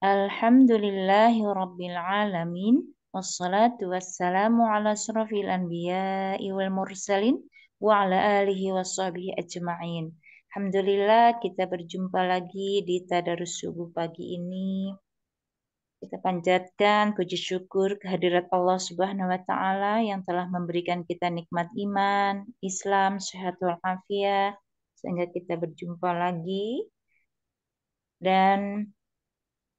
Alhamdulillahi rabbil alamin. Wassalatu wassalamu ala asrafil anbiya'i wal mursalin wa ala alihi wa ajma'in. Alhamdulillah kita berjumpa lagi di Tadarus Subuh pagi ini. Kita panjatkan puji syukur kehadirat Allah Subhanahu wa taala yang telah memberikan kita nikmat iman, Islam, sehat wal sehingga kita berjumpa lagi dan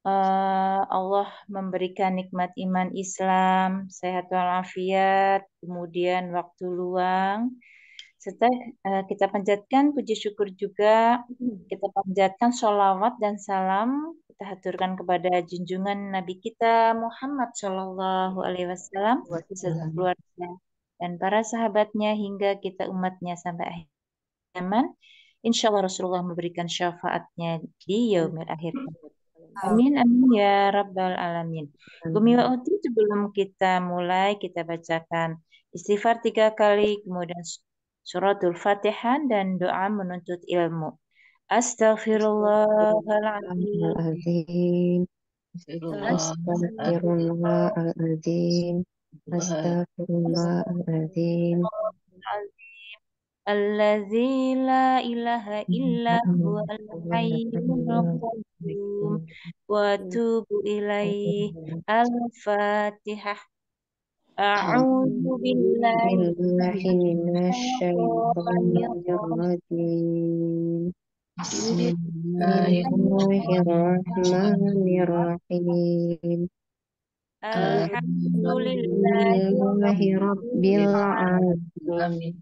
uh, Allah memberikan nikmat iman Islam, sehat walafiat, kemudian waktu luang, serta uh, kita panjatkan puji syukur juga, kita panjatkan sholawat dan salam kita haturkan kepada junjungan Nabi kita Muhammad Shallallahu Alaihi Wasallam, keluarga dan para sahabatnya hingga kita umatnya sampai akhir Yaman. Insya Allah Rasulullah memberikan syafaatnya di yaumil akhir. Amin, amin ya Rabbal Alamin. wa uti sebelum kita mulai, kita bacakan istighfar tiga kali, kemudian suratul fatihah dan doa menuntut ilmu. Astaghfirullahaladzim. Astaghfirullahaladzim. Astaghfirullahaladzim. الذي لا إله إلا هو الحي القيوم وأتوب إليه الفاتحة أعوذ بالله من الشيطان الرجيم بسم الله الرحمن الرحيم الحمد لله رب العالمين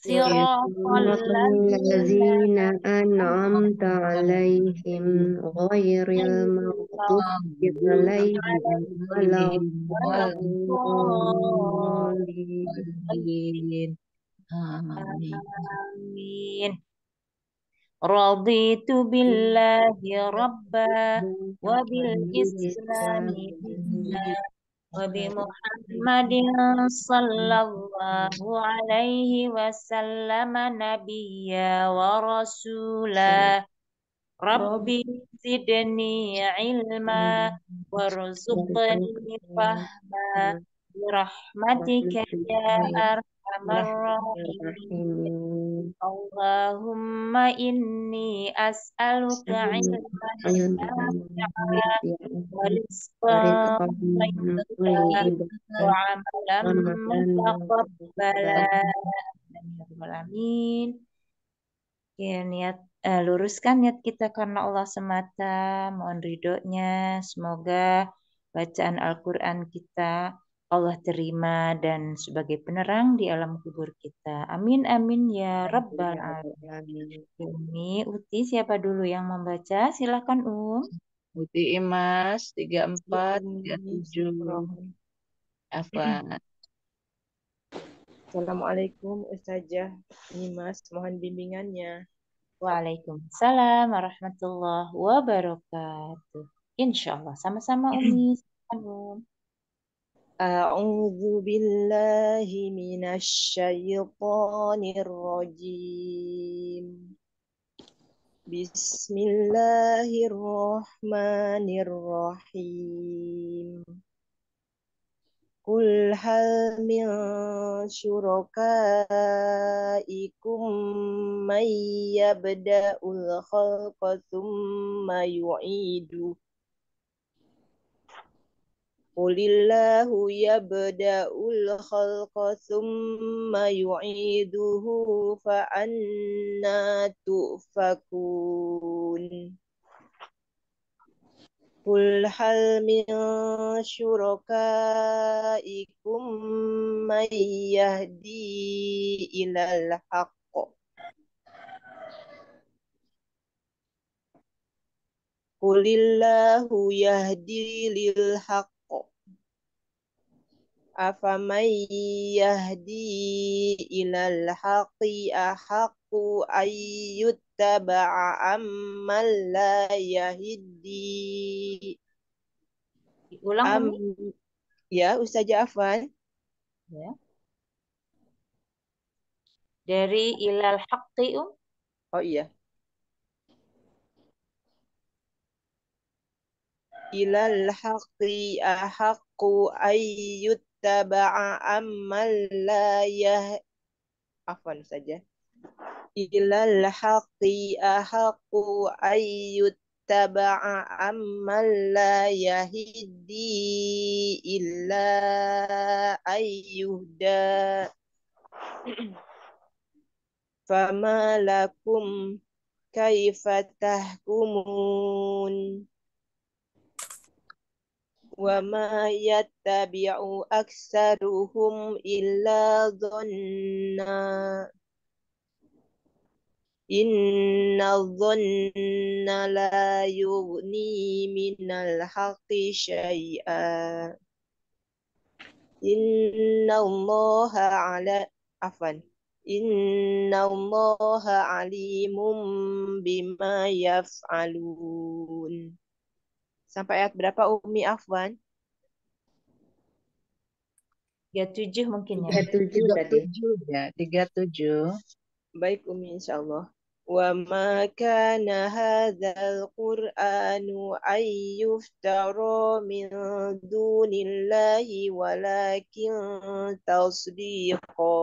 صراط الذين أنعمت عليهم غير المغضوب عليهم ولا الضالين آمين رضيت بالله ربا وبالإسلام دينا وبمحمد صلى الله عليه وسلم نبيا ورسولا ربي زدني علما وارزقني فهما برحمتك يا أرحم Allahumma inni as'aluka Amin. Ya, niat uh, luruskan niat kita karena Allah semata, mohon ridhonya. Semoga bacaan Al-Qur'an kita Allah terima dan sebagai penerang di alam kubur kita. Amin amin ya rabbal ya alamin. Umi, Uti siapa dulu yang membaca? Silakan Um. Uti Imas 34 37. Apa? Assalamualaikum Ustazah Imas, mohon bimbingannya. Waalaikumsalam warahmatullahi wabarakatuh. Insya Allah sama-sama Umi. Assalamualaikum. أعوذ بالله من الشيطان الرجيم بسم الله الرحمن الرحيم قل هل من شركائكم من يبدأ الخلق ثم يعيده Qulillahu yabda'ul khalqa thumma yu'iduhu fa'anna tu'fakun. Qul hal min syurakaikum man yahdi ilal haq. Qulillahu yahdi lil haq afaman yahdi ilal haqi ahaqu ayyuttaba'a amman la yahdi ulang Am, um, ya Ustazah Afan ya dari ilal haqi um oh iya ilal haqi ahaqu ayyut ittaba'a amman la yah afan saja ilal haqqi ahaqqu ayyut taba'a amman la yahdi illa ayyuhda fama lakum kaifa tahkumun وما يتبع أكثرهم إلا ظنا إن الظن لا يغني من الحق شيئا إن الله على عفوا إن الله عليم بما يفعلون Sampai ayat berapa Umi Afwan? 37 mungkin ya. 37 berarti. 37 ya, 37. Baik Umi insyaallah. Wa ma kana hadzal qur'anu ayyuftara min dunillahi walakin tasdiqa.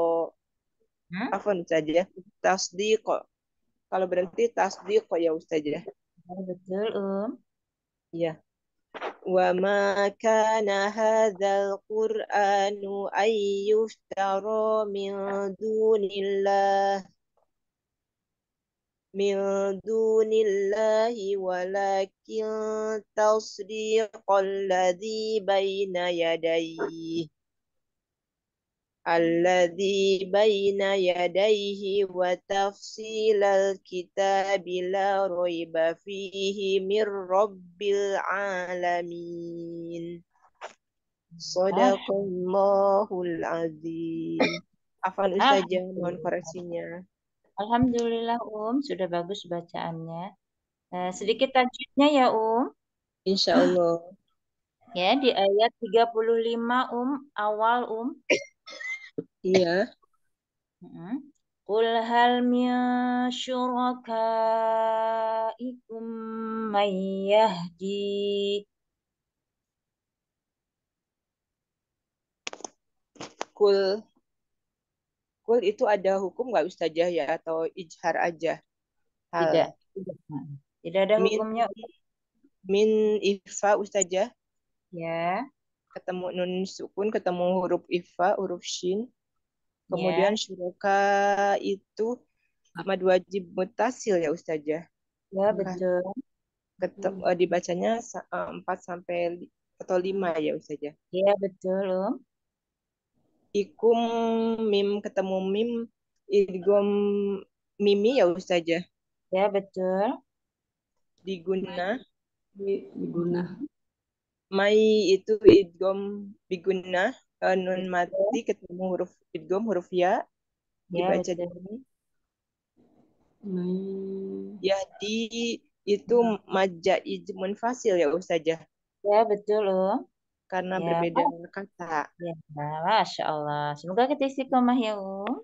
Hmm? Afwan saja. Ya. Tasdiqa. Kalau berhenti tasdiqa ya ya. Betul, Um. العافية وما كان هذا القرآن أن يفترى من دون الله من دون الله ولكن تصديق الذي بين يديه alladhi baina yadayhi wa tafsilal kitabi la raiba fihi min rabbil alamin. Sadaqallahul azim. Afan ah. Ustazah, mohon koreksinya. Alhamdulillah Um, sudah bagus bacaannya. Nah, sedikit tajuknya ya Um. Insya Allah. Ya, di ayat 35 Um, awal Um. Iya. Qul hal min syurakaikum man yahdi Kul Kul itu ada hukum nggak Ustazah ya atau ijhar aja? Hal. Tidak. Tidak ada min, hukumnya. Min ifa Ustazah. Ya. Ketemu nun sukun, ketemu huruf ifa, huruf shin. Kemudian yeah. syuroka itu dua wajib mutasil ya Ustazah. Ya iya kan? betul. Ketem, hmm. Eh, dibacanya 4 eh, sampai atau 5 ya Ustazah. Iya betul Ikum mim ketemu mim idgom mimi ya Ustazah. Ya betul. Diguna diguna. Mai itu idgom diguna uh, nun mati ketemu huruf idgom huruf ya, ya dari ya di itu maja ijmun fasil ya Ustazah. Ya betul loh. Karena ya. berbeda kata. Ya, Masya Allah. Semoga kita istiqomah ya Um.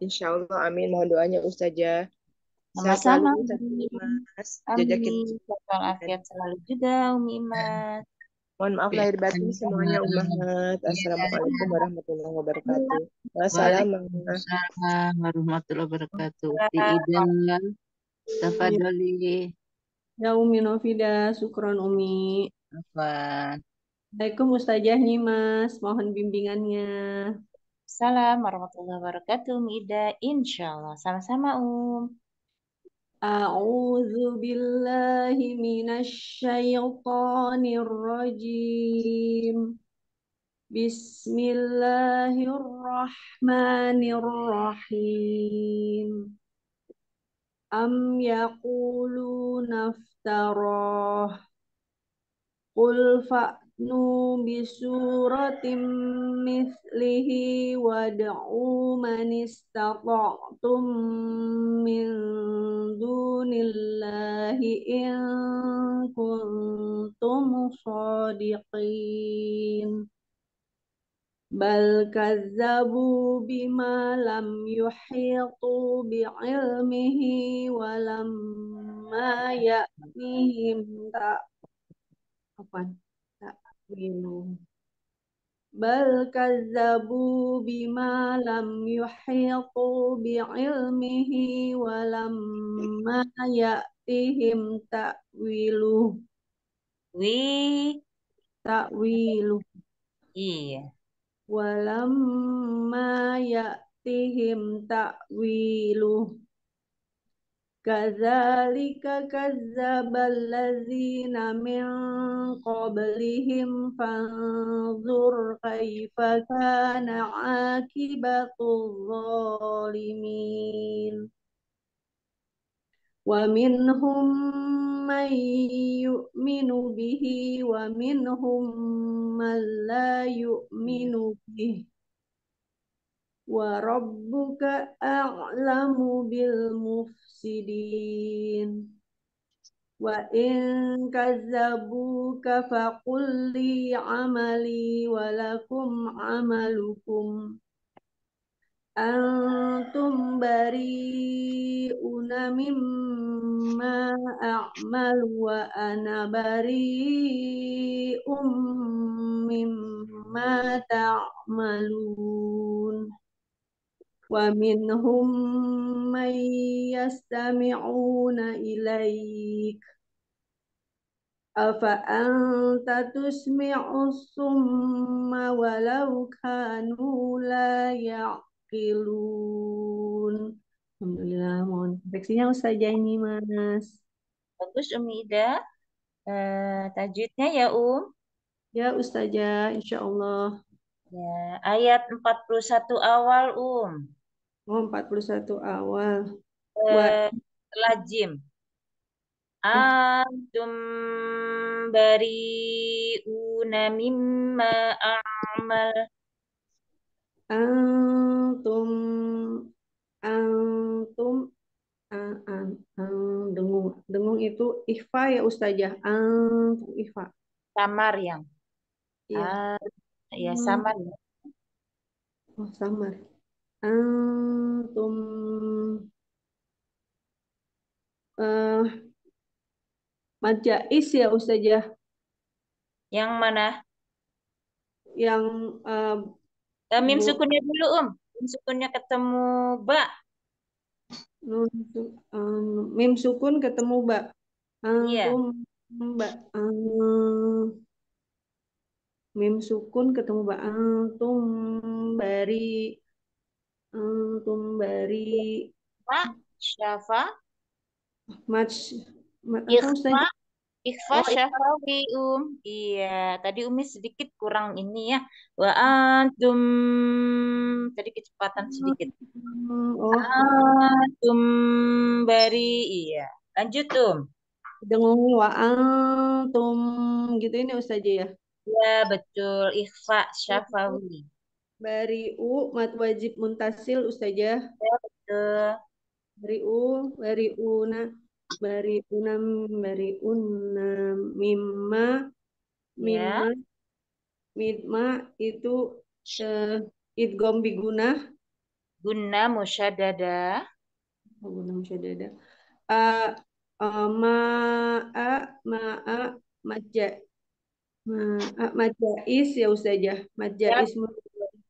Insya Allah, amin. Mohon doanya Ustazah. Sama-sama. Mas. Amin. kita. Selalu selalu juga Umi Mas. Mohon maaf iya, lahir batin kan. semuanya umat. Iya, iya, Assalamualaikum warahmatullahi wabarakatuh. Wassalamualaikum warahmatullahi wabarakatuh. Tiidan Tafadoli. Ya Umi Novida, syukron Umi. Afan. Assalamualaikum Ustazah Nimas, mohon bimbingannya. Salam warahmatullahi wabarakatuh, Mida, insyaAllah Insya Allah, sama-sama Um. أعوذ بالله من الشيطان الرجيم بسم الله الرحمن الرحيم أم يقولون افتراه قل فأتوا nu bisuratim mislihi wad'u man istata'tum min dunillahi in kuntum sadiqin bal kazzabu bima lam yuhitu bi'ilmihi walamma ya'nihim tak apa يوقنون بل كذبوا بما لم يحيطوا بعلمه ولما يأتهم تأويله wi ta'wilu iya walamma ya'tihim ta'wilu كذلك كذب الذين من قبلهم فانظر كيف كان عاقبة الظالمين ومنهم من يؤمن به ومنهم من لا يؤمن به wa rabbuka a'lamu bil mufsidin wa in kazzabuka faqul li amali wa lakum amalukum antum bari'una mimma a'malu wa ana bari'um ma ta'malun ta ومنهم من يستمعون إليك أفأنت تسمع الصم ولو كانوا لا يعقلون Alhamdulillah, mohon koreksinya Ustazah ini, Mas. Bagus, Umi Ida. Uh, tajwidnya ya, Um. Ya, Ustazah, insya Allah. Ya, ayat 41 awal, Um. Oh, 41 awal. setelah jim. Hmm. Antum bari'una mimma a'mal. Antum antum an, an, dengung. Dengung itu ikhfa ya Ustazah. Antum ikhfa. Samar yang. Uh, ya hmm. samar. Ya. Oh, samar antum uh, majais ya ustazah yang mana yang uh, uh, mim sukunnya dulu um mim sukunnya ketemu ba anu, mim sukun ketemu ba iya. antum ba mim sukun ketemu ba antum bari antum tumbari ma syafa maj ma, ikhfa ikhfa oh, syafawi um iya tadi umi sedikit kurang ini ya wa antum tadi kecepatan sedikit oh. oh. antum bari iya lanjut um dengung wa antum gitu ini ustazah ya iya betul ikhfa syafawi bari u mat wajib muntasil ustazah. Ya, bari unam bari unam mimma ya. mimma ya. midma itu uh, eh, idgom biguna guna musyadada oh, guna musyadada ma, uh, eh, eh, ma, a, ma a majais ya ustazah majais ya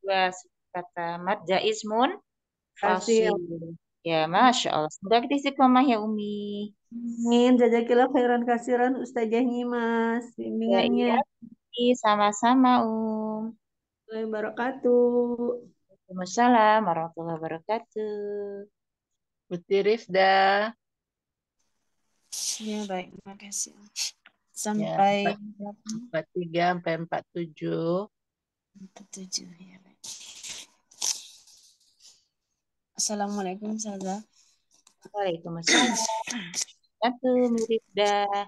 dua kata mat Ismun, fasil. Ya, Masya Allah. Sudah kita istiqomah ya Umi. Amin. jajakilah khairan kasiran Ustazah Nyimas. Bimbingannya. Ya, sama-sama Um. Assalamualaikum warahmatullahi Waalaikumsalam warahmatullahi wabarakatuh. Putri Rifda. Ya baik, terima kasih. Ya, sampai empat tiga sampai empat tujuh. Empat tujuh ya. Assalamualaikum Saza. Waalaikumsalam. Aku mirip dah.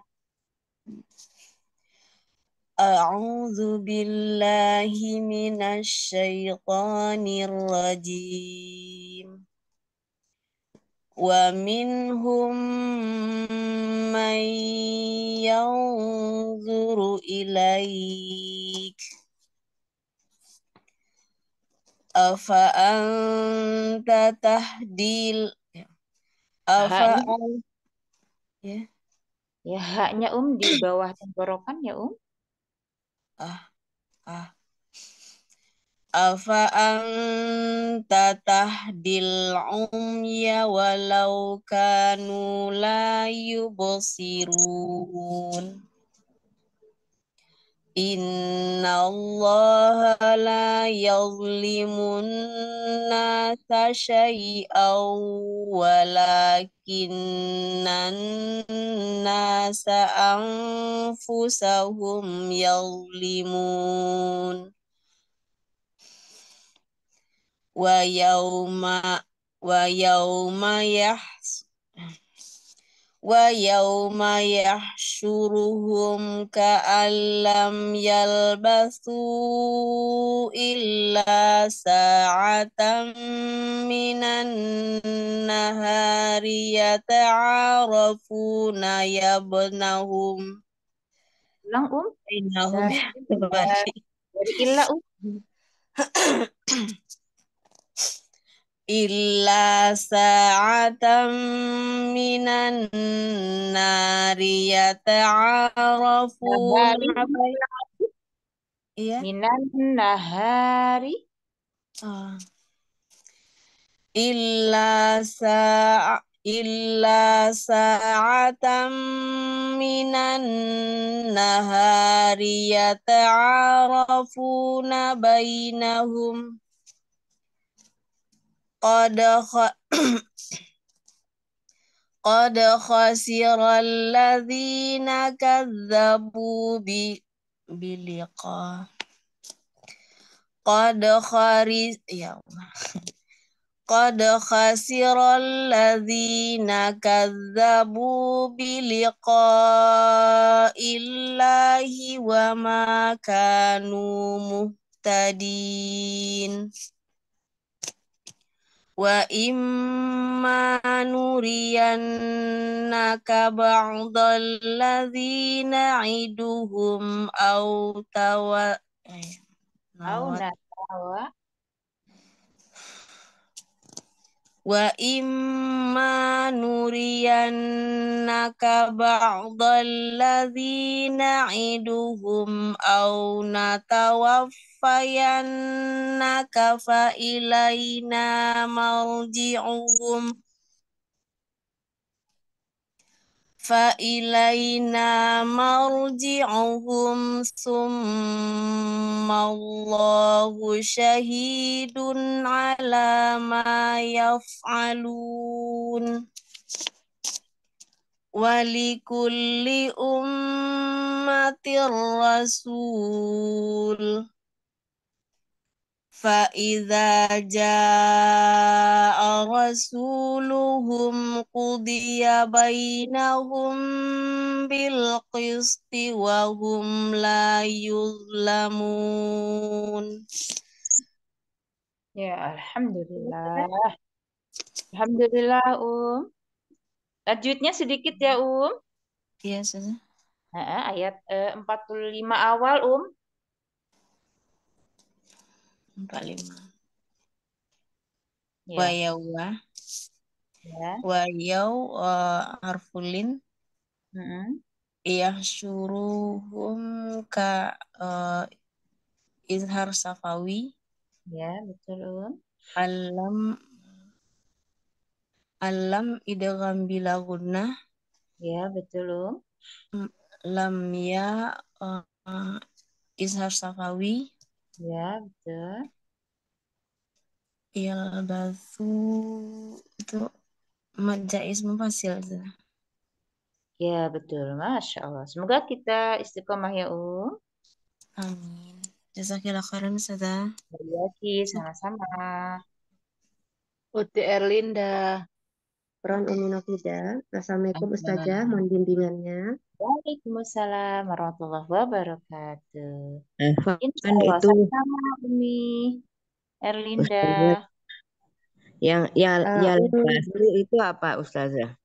A'udzu billahi minasyaitonir rajim. Wa minhum man yanzuru ilaika afa anta tahdil ya. afa ya ya haknya um di bawah tenggorokan ya um ah ah afa anta tahdil um ya walau kanu la yubosirun. Inna Allah la yazlimun nasa syai'aw walakinnan nasa anfusahum yazlimun wa yauma wa yauma yahsu ويوم يحشرهم كأن لم يلبثوا إلا ساعة من النهار يتعارفون يبنهم ابنهم illa sa'atan minan nari yata'arafuna iya minan nahari oh. illa sa'a illa sa'atan minan nahari yata'arafuna bainahum Qad khasira alladhina kazzabu bilika Qad kharis Ya Allah Qad khasira alladhina kazzabu bilika Illahi wa ma kanu muhtadin Qad khasira alladhina kazzabu وإما نرينك بعض الذين نعدهم أو توا أو نتوى wa imma nuriyannaka ba'dalladzina iduhum aw natawaffayannaka fa ilaina marji'uhum فإلينا مرجعهم ثم الله شهيد على ما يفعلون ولكل أمة رسول فإذا جاء رسولهم قضي بينهم بالقسط وهم لا يظلمون Ya, Alhamdulillah. Alhamdulillah, Um. Lanjutnya sedikit ya, Um. Iya, Sudah. Nah, ayat eh, 45 awal, Um empat lima yeah. wa. yeah. wayau uh, harfulin mm -hmm. suruhum ka uh, izhar safawi ya yeah, betul um. alam alam idgham bila guna. ya yeah, betul um. lam ya uh, izhar safawi ya betul basu iya, itu majais ismu fasil. Ya, betul. Masya Allah. Semoga kita istiqomah ya, Um. Amin. Jazakillah khairan, Sada. Terima kasih. Sama-sama. Uti Erlinda. Peran Umi Nafida. Assalamualaikum, Ustazah. Mohon bimbingannya. Waalaikumsalam warahmatullahi wabarakatuh. Eh, Insya kan Allah itu sama Umi Erlinda. Yang yang uh, ah, yang itu. itu apa Ustazah?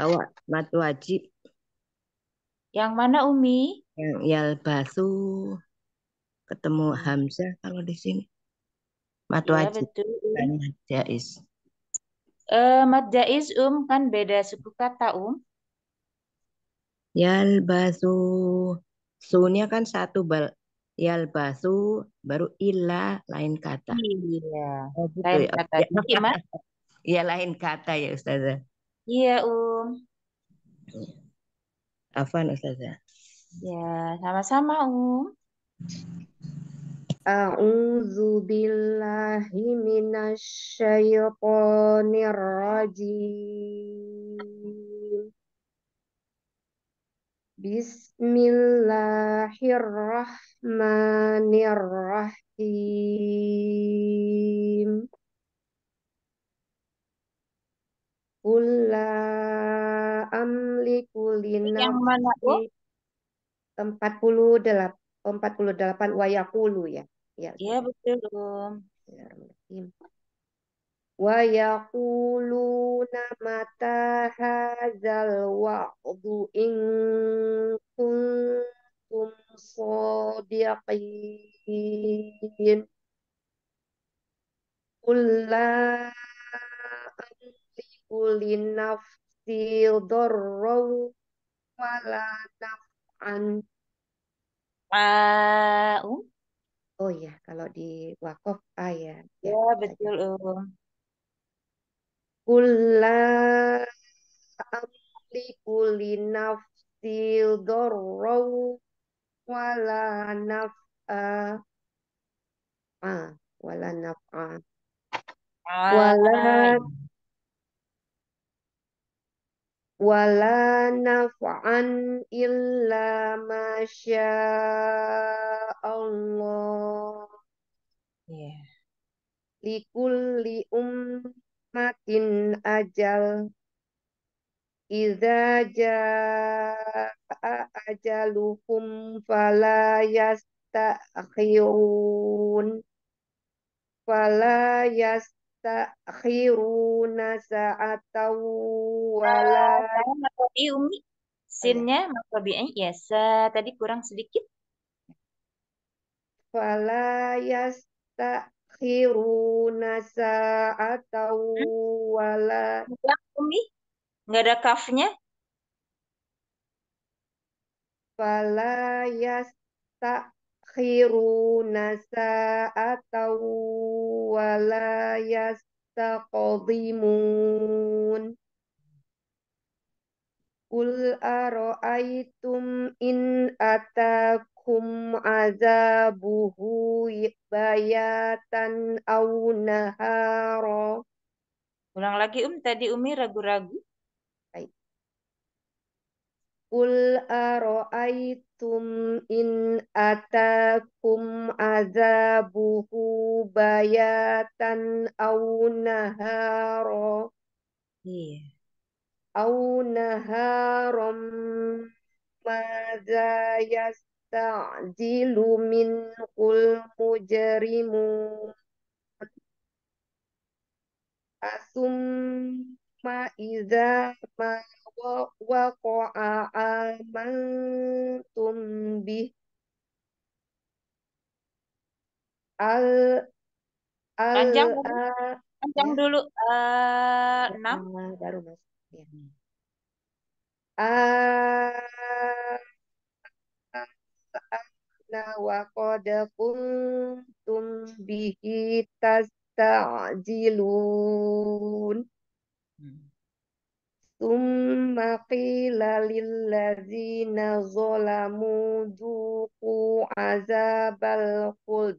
Awak mat wajib. Yang mana Umi? Yang ya, basu ketemu Hamzah kalau di sini. Iya, mat ya, wajib. Betul. jais. Uh, Mat jais um kan beda suku kata um. Yalbasu. Sunya kan satu bal. Yalbasu baru illa lain kata. Iya. Oh, gitu lain ya. kata. Ya, mas. ya lain kata ya Ustazah. Iya, Um. Afan Ustazah. Ya, sama-sama Um. A'udzu billahi minasy syaithanir rajim. Bismillahirrahmanirrahim. Kula amliku linafsi. Yang mana, Bu? 48, 48 wayakulu ya. Ya, iya, ya betul. Bismillahirrahmanirrahim wa yaquluna mata hadzal wa'du in kuntum sadiqin qul amliku li nafsi darran wa la naf'an Uh, um. Oh ya, kalau di wakaf ah, iya, ya. Ya, ya betul Um kulla amliku li nafsil dharraw wala naf'a ah, wala naf'a wala wala naf'an illa ma Allah yeah. likulli ummi matin ajal Iza jaa ajaluhum fala yastakhirun fala yastakhiruna sa'atan wala Umi sinnya makrobi'in eh, yasa eh, tadi kurang sedikit fala yasta yuakhiruna sa'atan hmm? wala Umi enggak ada kafnya fala yastakhiruna sa'atan wala yastakodimun. Kul aro'aitum in atakum ya'tiyakum azabuhu bayatan aw nahara. Ulang lagi Um, tadi Umi ragu-ragu. Qul ara'aytum in atakum azabuhu bayatan aw nahara. Iya. Aw naharam madza ta'jilu minkul mujarimu asumma idza ma waqa'a amantum bi al al panjang panjang ya. dulu eh, nah, enam baru mas ya na wa qad kuntum bihi tasta'jilun. Hmm. Thumma qila lilladzina zalamu dhuqu azabal khuld.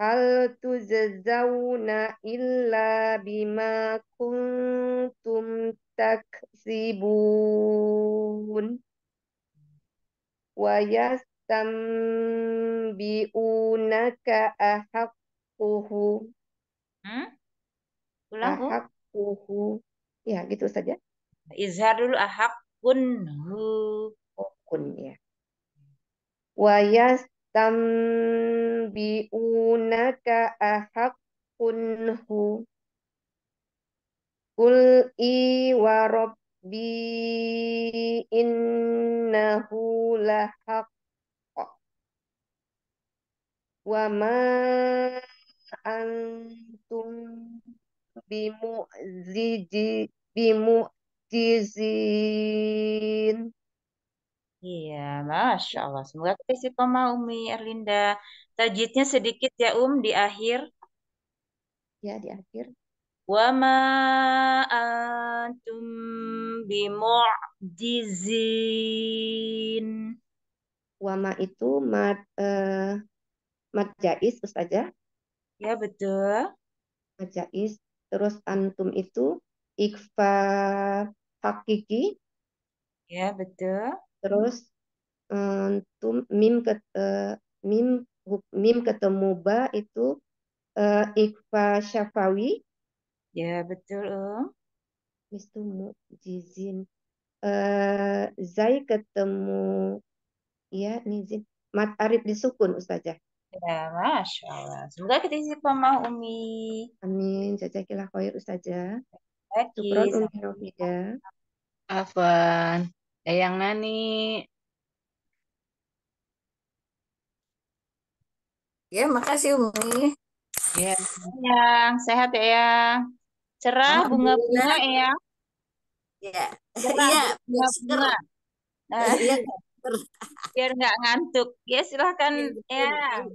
Hal tujzauna illa bima kuntum taksibun wa yastambiunaka ahaqquhu. Ahakuhu. Hmm? Ulang, Ya, gitu saja. Izhar dulu ahakun hu. kun ya. Wa yastambiunaka ahakun hu. Kul i bi innahu lahaq wa ma antum bimu'ziji bimu'jizin Iya, Masya Allah. Semoga koma Umi Erlinda. Tajwidnya sedikit ya Um di akhir. Ya, di akhir antum أنتم بمعجزين wama itu mat uh, mat jais saja ya betul mat jais terus antum itu ikfa hakiki ya betul terus antum mim ke uh, mim mim ketemu ba itu uh, eh, ikfa syafawi Ya, betul, Um. Habis itu mukjizin. eh Zai ketemu ya nizin mat arif disukun ustazah. Ya, Masya Allah. Semoga kita isi pemah Umi. Amin. Jazakillah khair ustazah. Lagi. Syukron Afan. Eyang Nani. Ya, makasih Umi. Ya, Eyang. Sehat ya, cerah bunga-bunga ya. Ya. Iya, bunga-bunga. Nah. biar nggak ngantuk. Ya silahkan iya, ya.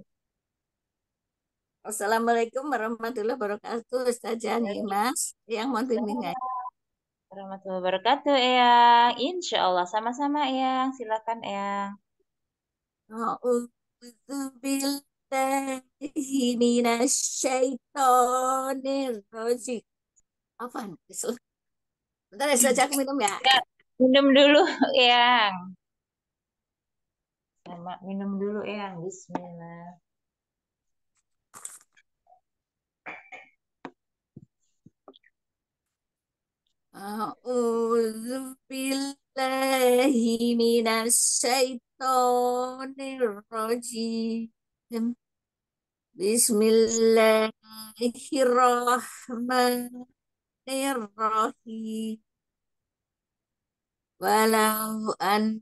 Assalamualaikum warahmatullahi wabarakatuh Ustazah Mas yang mau bimbingan. Warahmatullahi wabarakatuh Eyang. Insya Allah sama-sama Eyang. Silakan Eyang. A'udzubillahi minasyaitonirrajim apa Bentar ya, saya aku minum ya. Minum dulu, Eyang. Sama, minum dulu, Eyang. Bismillah. A'udhu billahi minas syaitonir rajim. Bismillahirrahmanirrahim. الرحيم ولو أن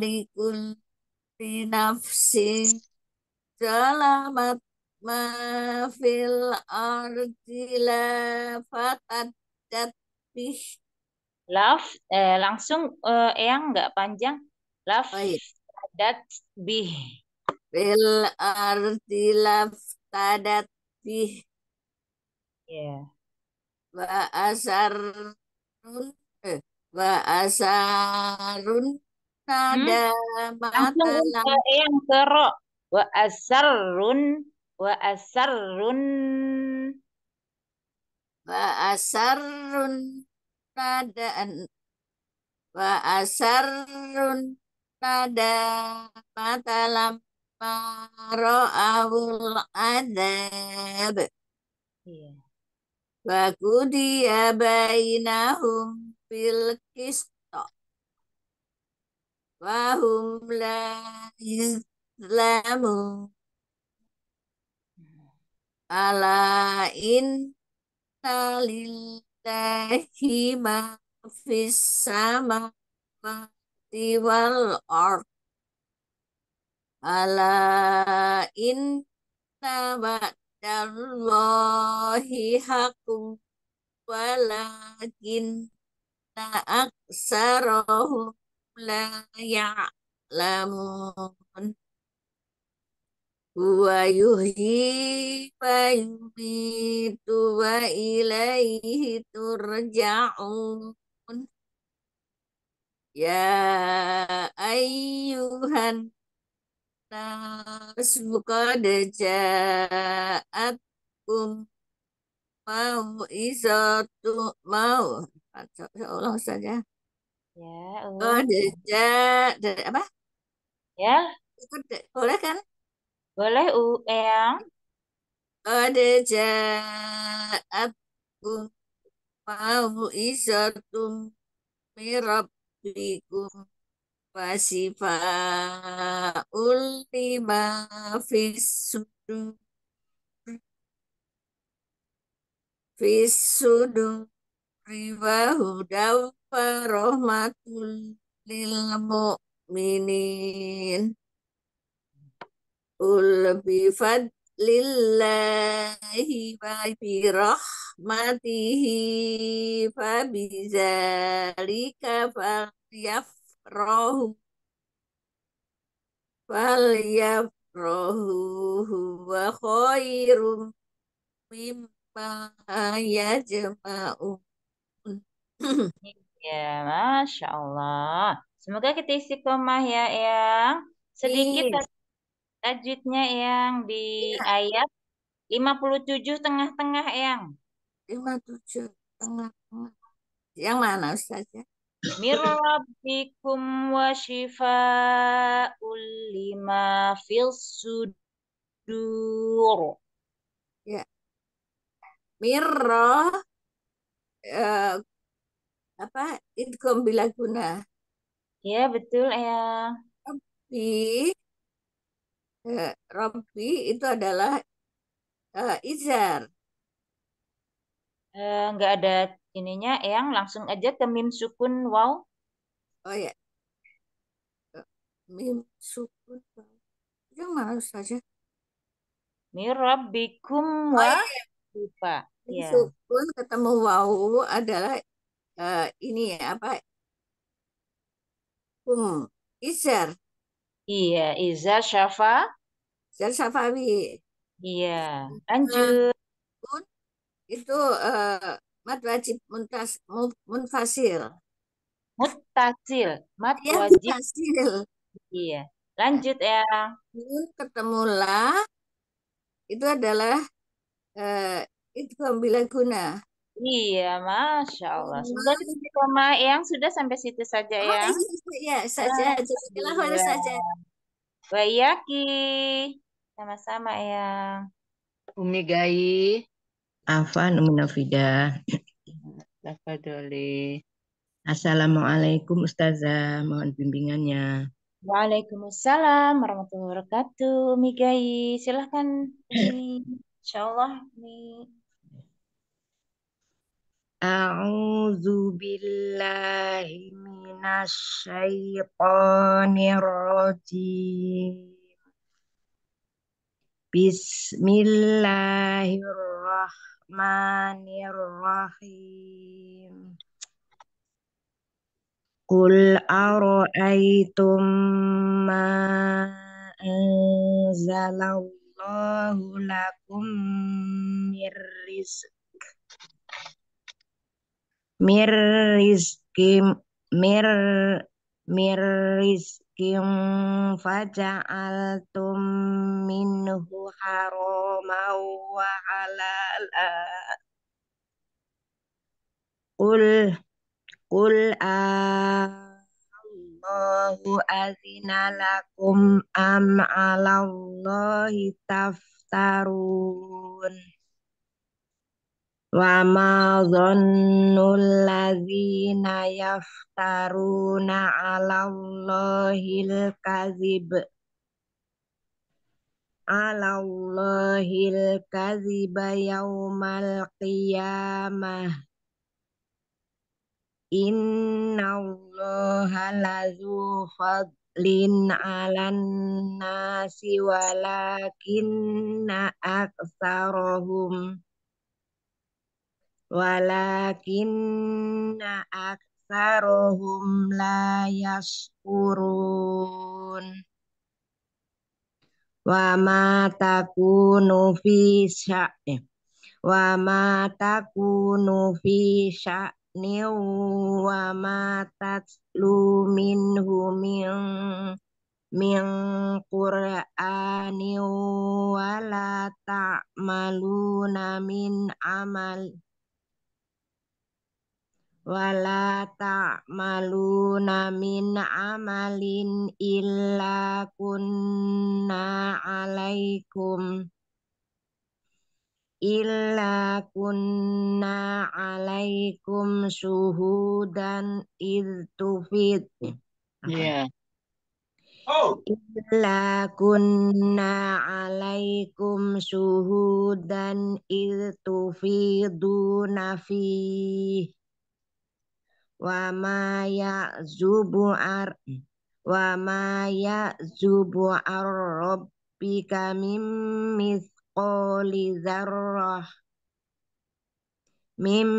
لكل نفس selamat ما في الأرض لفتدت به Love, eh, langsung eh, yang nggak panjang. Love, oh, iya. that bih. Bil arti love tadat bih. Yeah wa asarun wa eh, asarun nada hmm? mata yang kero wa asarun wa asarun wa asarun nada wa asarun nada mata maro awul adab iya yeah. Wakudiya bainahum fil kisto. Wahum la islamu. Ala inna lillahi ma fis samawati wal ard. Ala inna Allahi hakum walakin aksarahum la ya'lamun wa yuhyi wa yumitu wa ilaihi turja'un ya ayyuhan Nasbuka dejaatkum mau izatu mau ya Allah saja ya, ya ulang deja de, apa ya boleh kan boleh u yang ada jaatkum mau izatum mirabikum Fasifa lima fis fisudur fis riva wa hudaw wa rahmatul lil mu'minin ul bi lillahi wa bi rahmatihi fa bi zalika falyaf rohu ya yafrohu wa khairum mimma yajma'un ya masya Allah semoga kita isi komah ya yang sedikit iya. tajwidnya yang di ya. ayat 57 tengah-tengah yang 57 tengah-tengah yang mana saja? min rabbikum wa shifa'ul lima fil sudur. Ya. Mirro uh, apa Idkum bila guna. Ya, betul ya. Rabbi uh, Rabbi itu adalah uh, eh, izar. Uh, enggak ada ininya yang langsung aja ke mim sukun waw. Oh ya. Mim sukun waw. Ya malu saja. mirabikum oh, wa oh, Mim ya. Sukun ketemu waw adalah uh, ini ya apa? Um, hmm, izar. Iya, izar syafa. Izar syafawi. Iya, lanjut. Itu uh, mat wajib muntas, munfasil. Mutasil. mat ya, wajib. Mutasil. Iya. Lanjut ya. ketemulah itu adalah eh, itu bila guna. Iya, masya Allah. Iya. Sudah di koma yang sudah sampai situ saja oh, ya. Iya, iya, iya saja. Jadilah harus saja. Bayaki. Sama-sama ya. Umi Gai. Afan Munafida. Tafadoli. Assalamualaikum Ustazah, mohon bimbingannya. Waalaikumsalam warahmatullahi wabarakatuh. Migai, silahkan. Insyaallah A'udzu billahi minasy syaithanir rajim. Bismillahirrahmanirrahim. Bismillahirrahmanirrahim. Qul ara'aytum ma anzalallahu lakum min rizq mir rizqim mir mir haqqin faja'altum minhu harama wa halala Qul Qul Allahu azina lakum am Allahi taftarun wa ma dhannul ladzina yaftaruna 'alallahil kadzib alallahil kadziba yaumal qiyamah innallaha lazu fadlin 'alan nasi walakinna aktsarahum walakinna aksarohum la yashkurun wa ma takunu fi sya'ni wa ma takunu fi sya'ni wa ma tatlu minhu min min qur'ani wa la ta'maluna min amal wala ta'maluna min amalin illa kunna alaikum illa kunna alaikum suhudan id tufid iya. Oh. Illa kunna alaikum suhudan id tufiduna wa ma zubu ar wa ma zubu ar robbi mim mithqali zarrah mim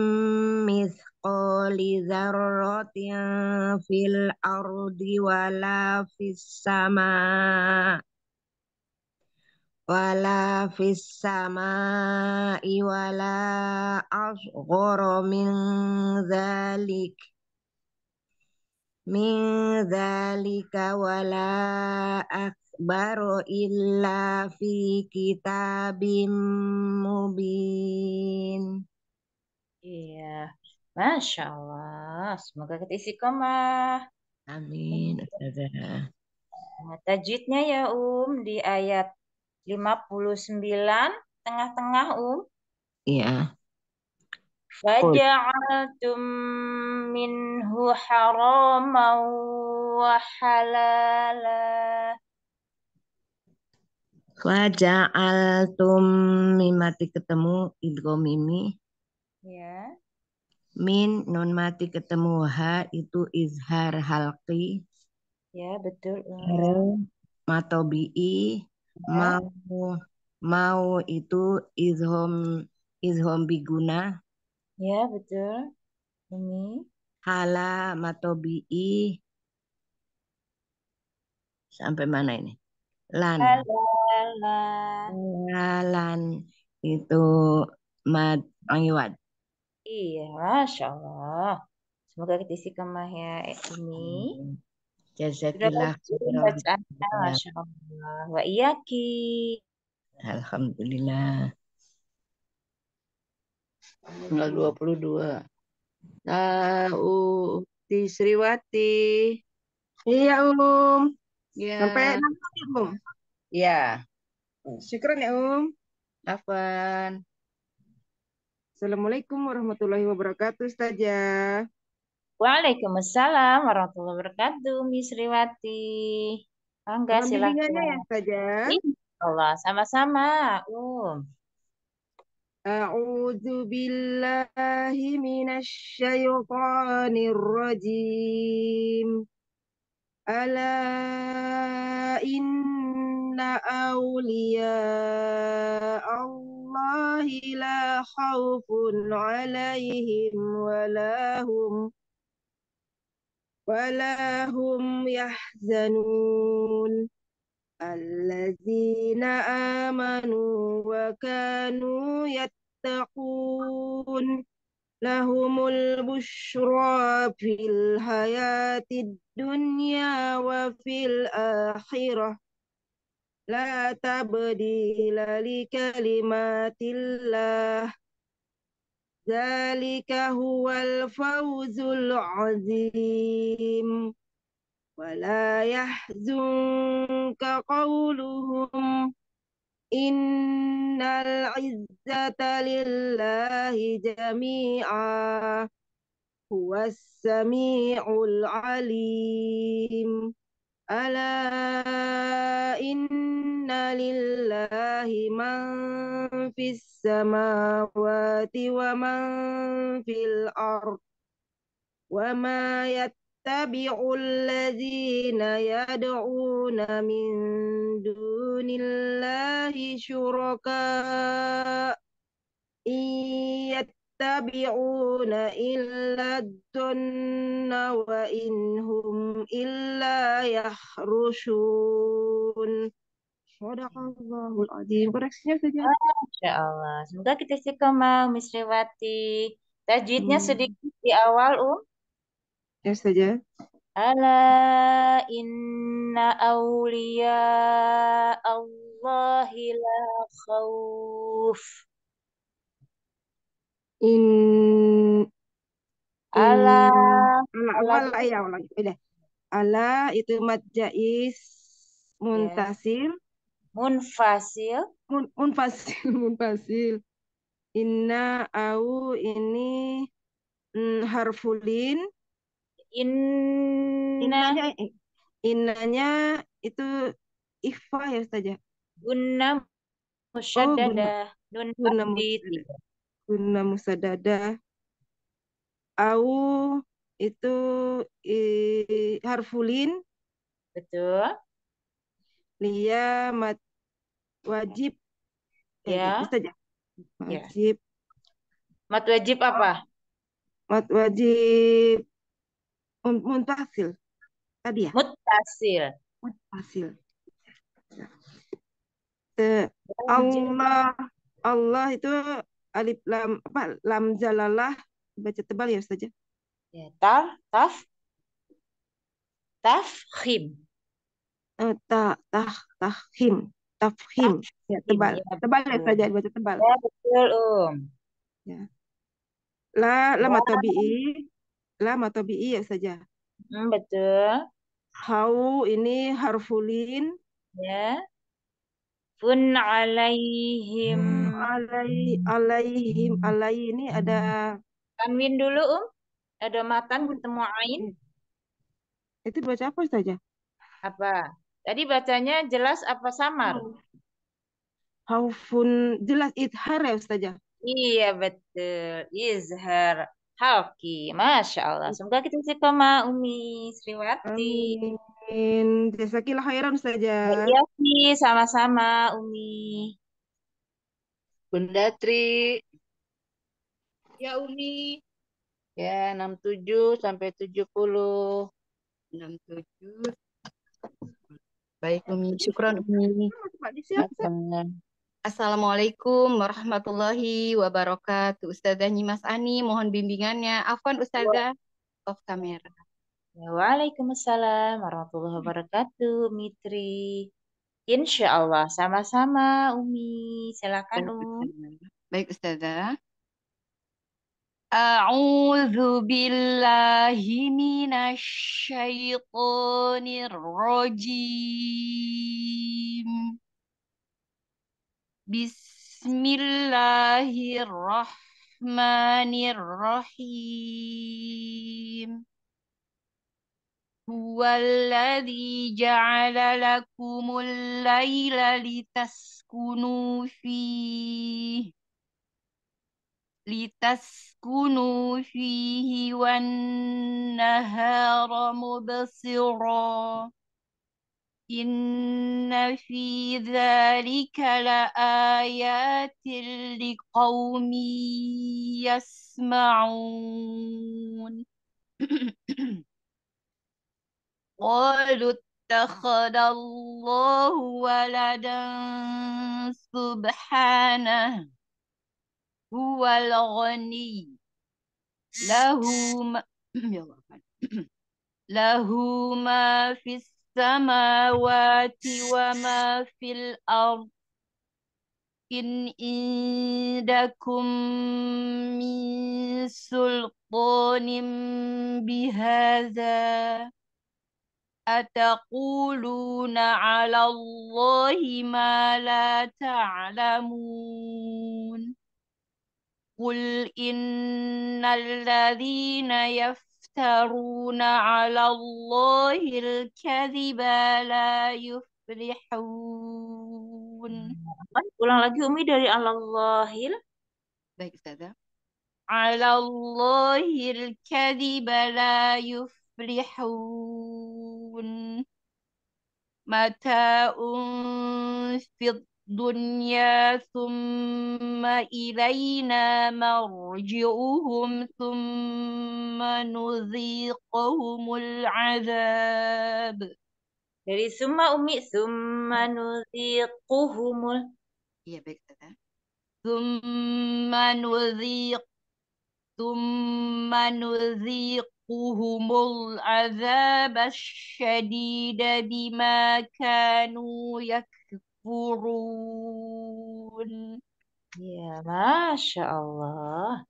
mithqali fil ardi wala fis sama' wala fis samai wala asghara min dzalik min dzalika wala akbaru illa fi kitabim mubin iya Masya Allah, semoga isi koma. Amin. Nah, tajwidnya ya Um di ayat 59 tengah-tengah Um. Iya. Waja'altum minhu haraman wa halala. Waja'altum min mati ketemu idgham mimi. Ya. Min non mati ketemu ha itu izhar halqi. Ya, betul. Matobi'i mau oh. mau itu izhom izhom biguna ya betul ini hala i sampai mana ini lan halalan lan itu mad angiwat iya masya Allah semoga kita sih kemah ya ini hmm. Jazakillah Wa iyaki. Alhamdulillah. Tanggal 22. Tau Sriwati. Iya, Um. Ya. Sampai enam Um. Iya. Syukran ya, Um. Ya, Afan. Assalamualaikum warahmatullahi wabarakatuh, Ustazah. Waalaikumsalam warahmatullahi wabarakatuh, Miss Riwati. Angga, oh, silakan. Ya, saja. Allah, sama-sama. Um. A'udzu billahi minasy syaithanir rajim. Ala inna awliya Allah la khaufun 'alaihim wa lahum ولا هم يحزنون الذين آمنوا وكانوا يتقون لهم البشرى في الحياة الدنيا وفي الآخرة لا تبديل لكلمات الله ذلك هو الفوز العظيم ولا يحزنك قولهم إن العزة لله جميعا هو السميع العليم ألا إن أن لله من في السماوات ومن في الأرض وما يتبع الذين يدعون من دون الله شركاء إن يتبعون إلا الدن وإن هم إلا يحرشون adzim. Koreksinya saja. Semoga kita istiqomah, Miss Rewati. Tajwidnya hmm. sedikit di awal, Um. Ya saja. Ala inna awliya Allahi la khawf. In, ala ala awal ya ulang ala itu majais jaiz muntasir Munfasil. Mun, munfasil, munfasil. Inna au ini mm, harfulin. Inna. Innanya, eh, eh. innanya itu ifa ya saja. Gunna musyadada. Oh, guna, guna musadada. Guna Au itu i, harfulin. Betul. Lia mat wajib ya gitu, saja ya? ya. wajib ya. mat wajib apa mat wajib muntasil tadi ya muntasil muntasil eh, Allah Allah itu alif lam apa lam jalalah baca tebal ya saja Ya, tar ya, taf tafhim. Eh, ta tah khim tafhim ya tebal tebal ya kerajaan baca tebal ya betul um ya la lama ya. tabi'i lama tabi'i ya saja hmm, betul hau ini harfulin ya fun alaihim alai alaihim alai ini ada tanwin dulu um ada matan bertemu ain iya. itu baca apa saja apa Tadi bacanya jelas apa samar? Haufun jelas izhar ya Ustazah. Iya betul. Izhar. Halki. Masya Allah. Semoga kita istiqomah Umi Sriwati. Amin. Jasakillah khairan saja. Iya sih, sama-sama Umi. Bunda Tri. Ya Umi. Ya, 67 sampai 70. 67 Baik, Umi. Syukran, Umi. Assalamualaikum warahmatullahi wabarakatuh. Ustazah Nyimas Ani, mohon bimbingannya. Afwan Ustazah, off kamera. Waalaikumsalam warahmatullahi wabarakatuh, Mitri. Insya Allah, sama-sama Umi. Silakan Umi. Baik Ustazah. A'udzu billahi minasyaitonir rajim Bismillahirrahmanirrahim Huwallazi ja'ala lakumul laila litaskunu fihi لتسكنوا فيه والنهار مبصرا إن في ذلك لآيات لقوم يسمعون قالوا اتخذ الله ولدا سبحانه هو الغني له ما له ما في السماوات وما في الأرض إن عندكم من سلطان بهذا أتقولون على الله ما لا تعلمون قل إن الذين يفترون على الله الكذب لا يفلحون ulang lagi Umi dari Allahil. baik Ustazah على الله الكذب لا يفلحون متاع في الدنيا ثم إلينا مرجعهم ثم نذيقهم العذاب dari summa umi summa nuziquhumul iya baik tata summa nuziq summa nuziquhumul azab asyadid bima kanu yakfurun Iya, Masya Allah.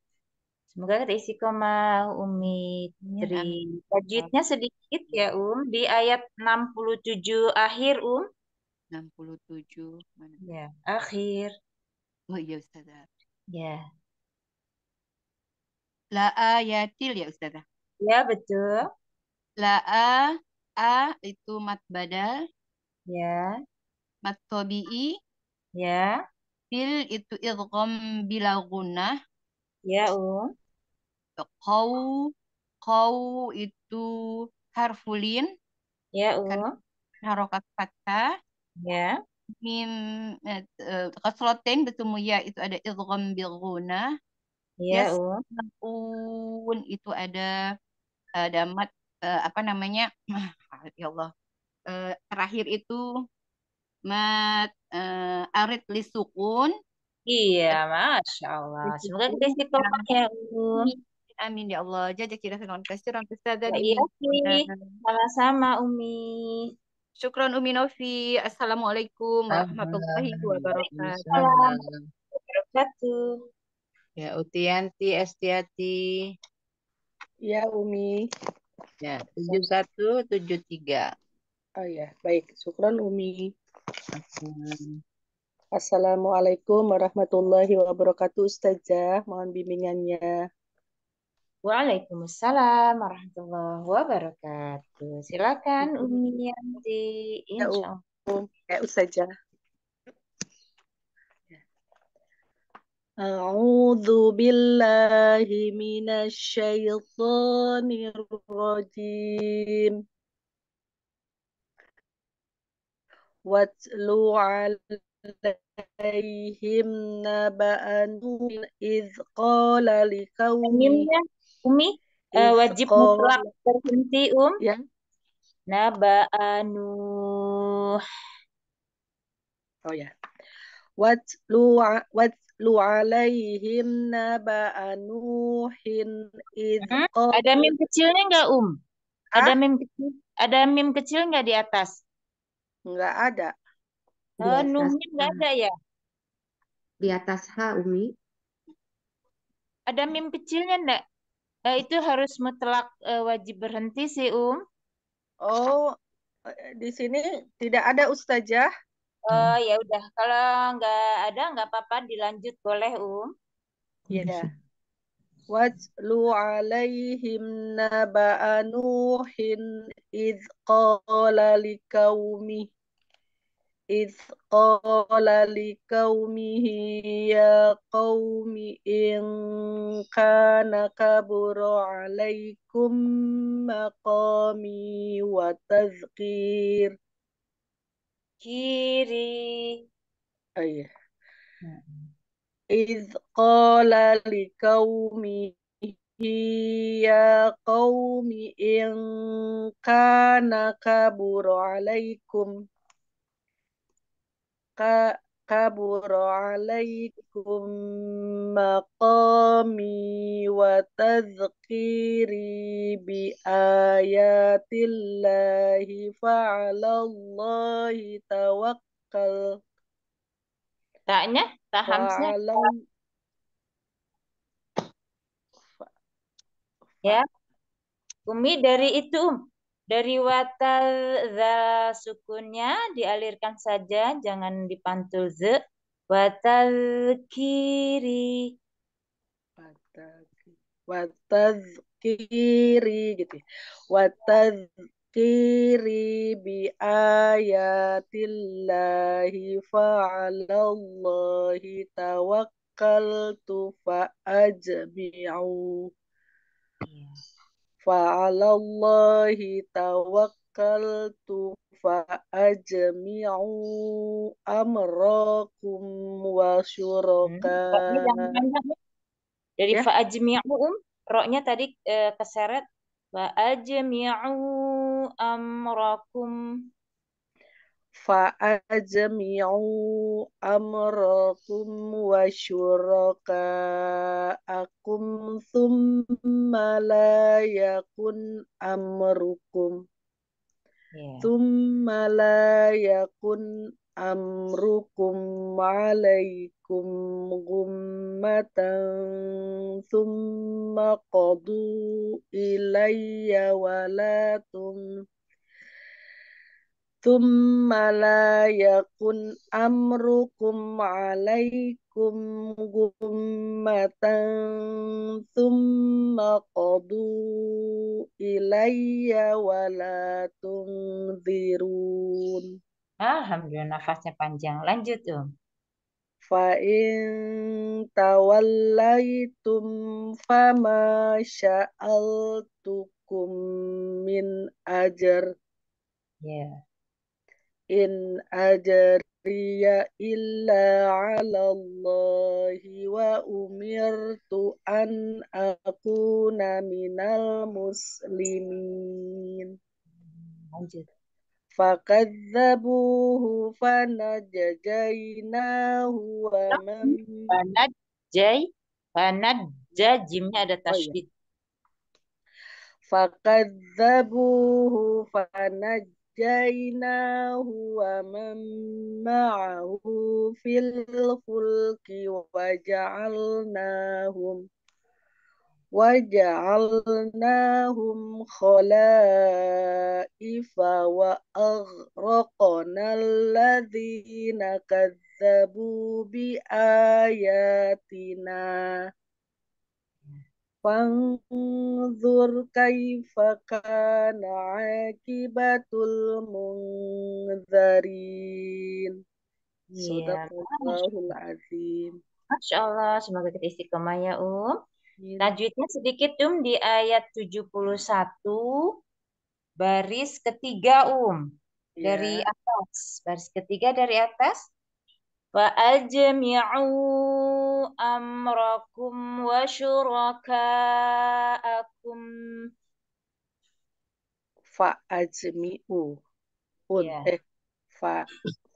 Semoga terisi istiqomah, Umi Tri. wajibnya sedikit ya, Um. Di ayat 67 akhir, Um. 67 mana? Ya, akhir. Oh iya, Ustazah. Iya. Ya. La ayatil ya, Ustazah. Ya, betul. La a, a itu mat badal. Ya. Mat tobi'i. Ya. Fil itu idgham bila gunnah. Ya, Um. Qaw, qaw itu harfulin. Ya, Um. Harokat fathah. Ya. Mim, uh, eh, kasrotain bertemu ya itu ada idgham bil gunnah. Ya, yes, um. Un itu ada eh, ada mat uh, apa namanya? ya Allah. Uh, terakhir itu mat uh, arit lisukun. Iya, Masya Allah. Semoga kita istiqomah ya, Bu. Amin ya Allah. Jazakallahu khairan Ustazah. Iya, Sama-sama, Umi. Syukron Umi Novi. Assalamualaikum warahmatullahi wabarakatuh. wabarakatuh. Ya, Utianti Estiati. Ya, Umi. Ya, 7173. Oh ya, baik. Syukron Umi. Assalamualaikum warahmatullahi wabarakatuh Ustazah, mohon bimbingannya. Waalaikumsalam warahmatullahi wabarakatuh. Silakan Umi Yanti. Ya, insya Allah. Ya, Ustazah. أعوذ بالله من الشيطان الرجيم واتلو عليهم نبأ نوح إذ قال لقومه Umi wajib mutlak berhenti um ya. Naba'anu Oh ya Watlu watlu alaihim naba'anuhin id Ada mim kecilnya enggak um? Ada mim kecil? Ada mim kecil enggak di atas? Enggak ada. Oh, Nunnya enggak ada ya? Di atas H, Umi. Ada mim kecilnya enggak? Eh, itu harus mutlak eh, wajib berhenti sih, Um. Oh, eh, di sini tidak ada ustazah. Oh, ya udah. Kalau enggak ada enggak apa-apa dilanjut boleh, Um. Iya. iya dah lu alaihim naba'a nuhin idh qala liqaumihi إذ قال لقومه يا قوم إن كان كبر عليكم مقامي وتذكير كيري أيه. نعم. إذ قال لقومه يا قوم إن كان كبر عليكم كبر عليكم مقامي وتذكيري بآيات الله فعلى الله توكل Taknya, tak Ya. Umi dari itu, dari watal zal sukunnya dialirkan saja, jangan dipantul ze. Watal kiri. Watal kiri. Watal kiri gitu. Ya. Watal kiri bi ayatillahi fa'alallahi tawakkaltu fa'ajmi'u. Yes. Iya fa'alallahi tawakkaltu fa'ajmi'u amrakum wa hmm, syuraka. Ya. Dari ya? fa'ajmi'u um, roknya tadi e, keseret fa'ajmi'u amrakum فأجمعوا أمركم وشركاءكم ثم لا يكن أمركم yeah. ثم لا يكن أمركم عليكم غمة ثم قضوا إلي ولا تنظرون ثم لا يكن أمركم عليكم غمة ثم قضوا إلي ولا تنذرون Alhamdulillah nafasnya panjang. Lanjut, Um. Fa'in tawallaitum fama sya'altukum min ajar. Ya. Yeah in ajriya illa ala Allahi wa umirtu an akuna minal muslimin. Lanjut. Fakadzabuhu fanajajainahu wa man fanajjay fanajja jimnya ada tasydid. Oh, iya. Fakadzabuhu fanajjay ونجيناه ومن معه في الفلك وجعلناهم وجعلناهم خلائف وأغرقنا الذين كذبوا بآياتنا فانظر كيف كان عاقبة المنذرين Sadaqallahul Masya Allah, semoga kita istiqomah ya Um. Iya. Lanjutnya sedikit Um di ayat 71 baris ketiga Um iya. dari atas. Baris ketiga dari atas. Fa'ajmi'u Amrakum wa أمركم وشركاءكم فأجمعوا yeah. eh, fa,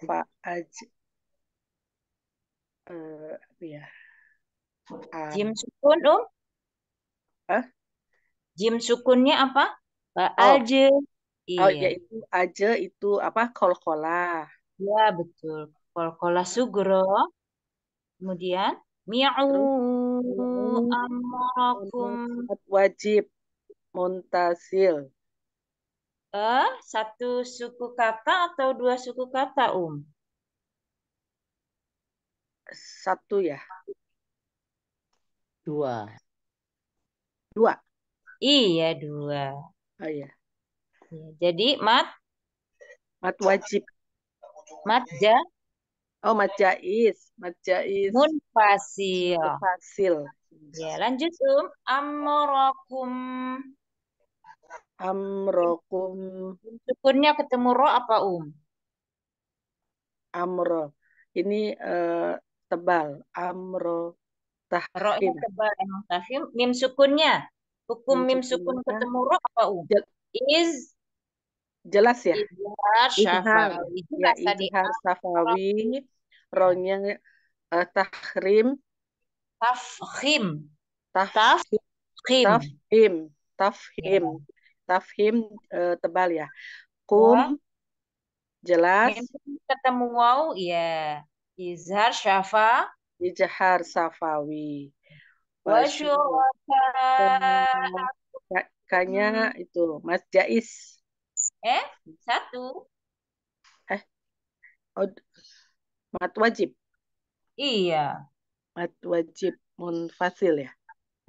fa فأج uh, eh, ya. Jim sukun um? Huh? Jim sukunnya apa? Oh. Fa'aj. Oh. Iya. Oh, yaitu aja itu apa kol-kola. Ya, betul. Kol-kola sugro. Kemudian Mi'u amrakum. Wajib. Muntasil. Eh, satu suku kata atau dua suku kata, Um? Satu ya. Dua. Dua. Iya, dua. Oh iya. iya jadi, mat? Mat wajib. Mat ja Oh, Mat Jais, Mat Jais. Munfasil. Munfasil. Ya, lanjut Um. Amrokum. Amrokum. Sukunnya ketemu ro apa Um? Amro. Ini uh, tebal. Amro tahkim. ro ini tebal tahim Mim sukunnya. Hukum mim, mim sukun ketemu ro apa Um? Is Jelas ya? Idhar safawi Ya, Idhar Ronya uh, Tahrim. Tafhim. Tafhim. Tafhim. Tafhim. Tafhim uh, eh, tebal ya. Kum. Jelas. Ketemu waw ya. Izhar Syafa. Izhar safawi Wasyuraka. Kayaknya itu Mas Jais eh satu. Eh, oh, mat wajib. Iya. Mat wajib munfasil ya.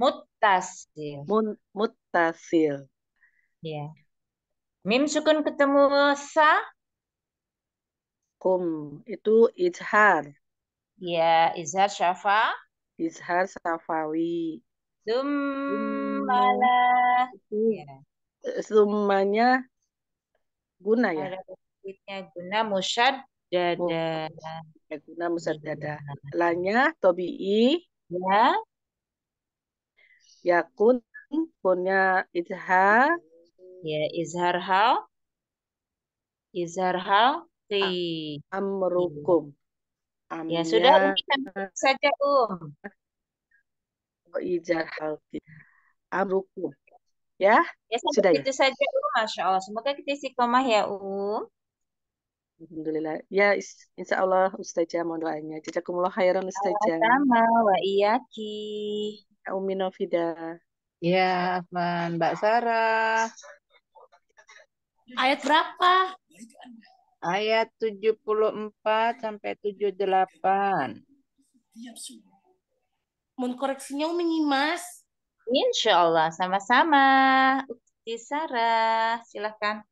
Mutasil. Mun, mutasil. Iya. Mim sukun ketemu sa. Kum itu izhar. Iya, izhar syafa. Izhar syafawi. Summala. Iya. Summanya guna ya harokatnya guna musyad dada oh, ya, guna musyad iya. dada lanya tobi'i ya yakun punya izhar ya izhar hal izhar hal fi amrukum Amnya. ya sudah kan saja um oh, izhar hal fi amrukum Ya, ya sudah itu ya. Gitu saja, Masya Allah. Semoga kita istiqomah ya, Um. Alhamdulillah. Ya, insya Allah Ustazah mohon doanya. Jazakumullah khairan Ustazah. Sama, wa iyaki. Ya, Umi Novida. Ya, man Mbak Sarah. Ayat berapa? Ayat 74 sampai 78. Mohon koreksinya Umi Mas. Insya Allah, sama-sama. Ukti Sarah, silahkan.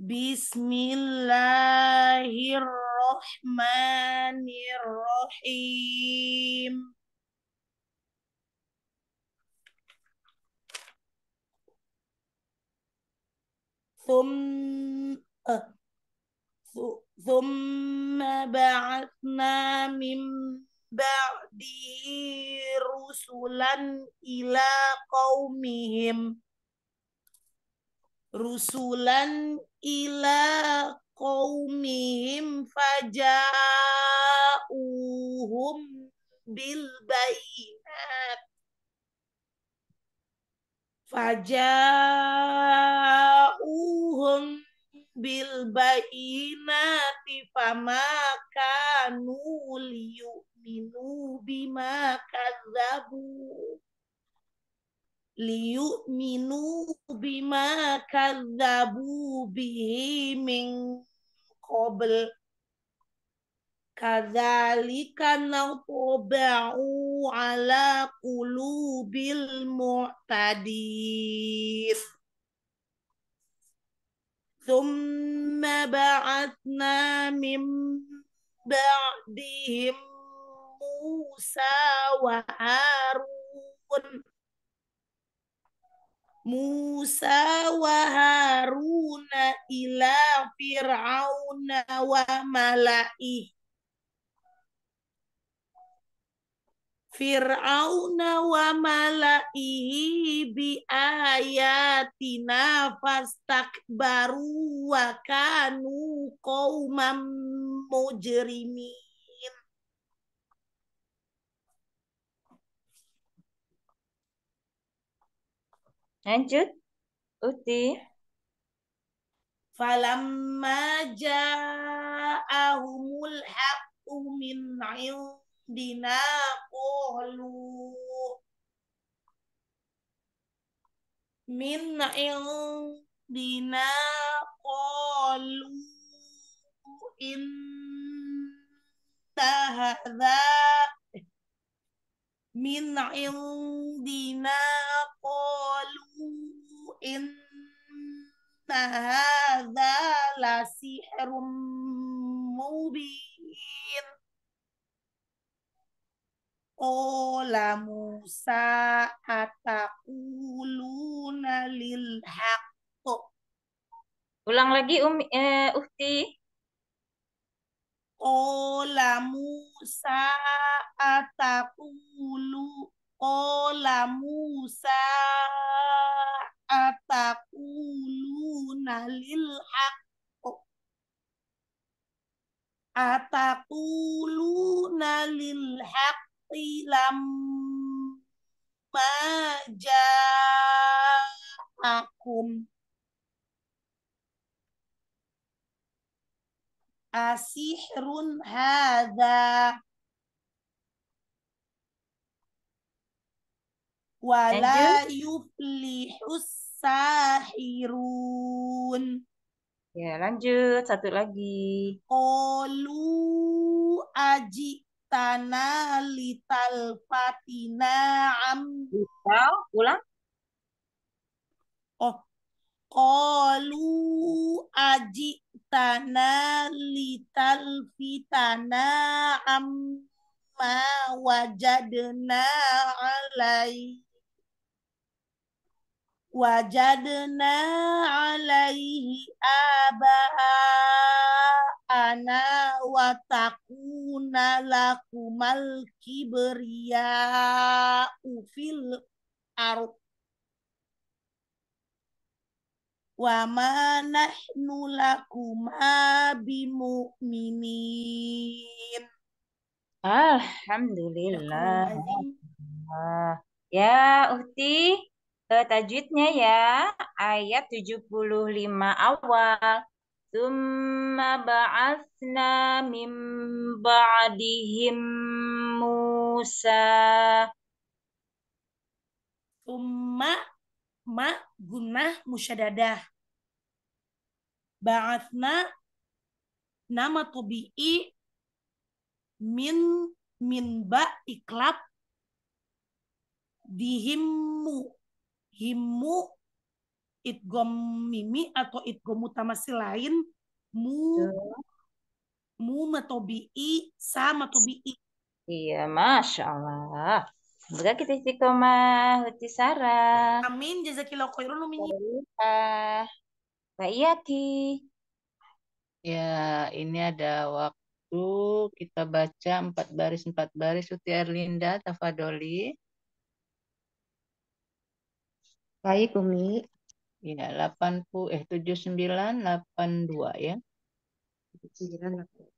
Bismillahirrahmanirrahim. ثم ثم بعثنا من بعده رسلا إلى قومهم رسلا إلى قومهم فجاءوهم بالبينات fajauhum bil bayinati fama kanu liyu'minu bima kadzabu liyu'minu bima kadzabu bihi min qabl Kadzalika natba'u ala qulubil mu'tadin. ثم بعثنا من بعدهم موسى وهارون موسى وهارون إلى فرعون وملئه Fir'auna wa malaihi bi ayatina fastakbaru wa kanu qauman mujrimin. Lanjut, Uti. Falamma ja'ahumul haqqu min 'ind Dina uhlu oh, min dina qalu oh, in tahada min indina qalu oh, inna hadza la sihrun mubin Qala oh, Musa ataquluna lil haqq. Ulang lagi um eh, Uhti. Qala oh, Musa ataqulu Qala oh, Musa ataquluna lil haqq. Ataquluna lil haqq lama ja'akum asihrun hadha wala yuflihus sahirun Ya, lanjut satu lagi. Qalu aji tana lital fatina am lital ulang oh Kalu aji tana lital fitana ma wajadna alai wajadna alaihi abaana wa takuna lakumal kibriya fil ar, wa ma nahnu lakuma bimu'minin Alhamdulillah. Ya, Uhti, tajwidnya ya ayat 75 awal Thumma ba'athna min ba'dihim Musa Thumma ma gunnah musyadadah Ba'athna nama tobi'i min min ba iklab dihimmu himu idgom mimi atau idgom si lain mu ya. mu matobi'i sa matobi'i. Iya, Masya Allah. Semoga kita istiqomah, Huti Sarah. Amin, jazakillah khairun minni. Mbak Iyati. Ya, ini ada waktu kita baca empat baris empat baris Uti Erlinda Tafadoli. Baik, Umi. Iya, eh, ya, 80 eh 79 82 ya. 79 82.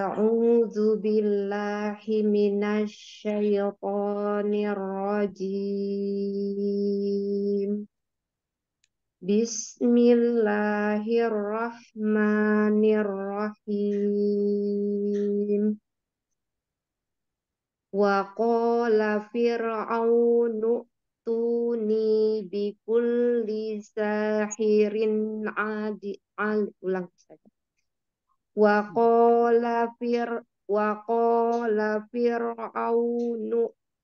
A'udzu billahi minasyaitonir rajim. Bismillahirrahmanirrahim. Wa qala fir'aunu tuni bi kulli sahirin adi al ulang saja. Wa qala fir wa qala fir'aunu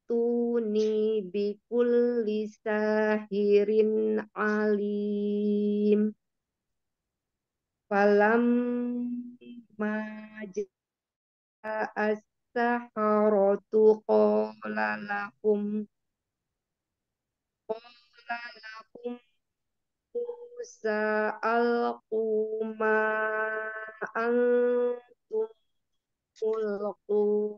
tuni bi kulli sahirin alim. Falam majaa saharatu eh, qala lakum qala lakum Musa alquma antum mulqun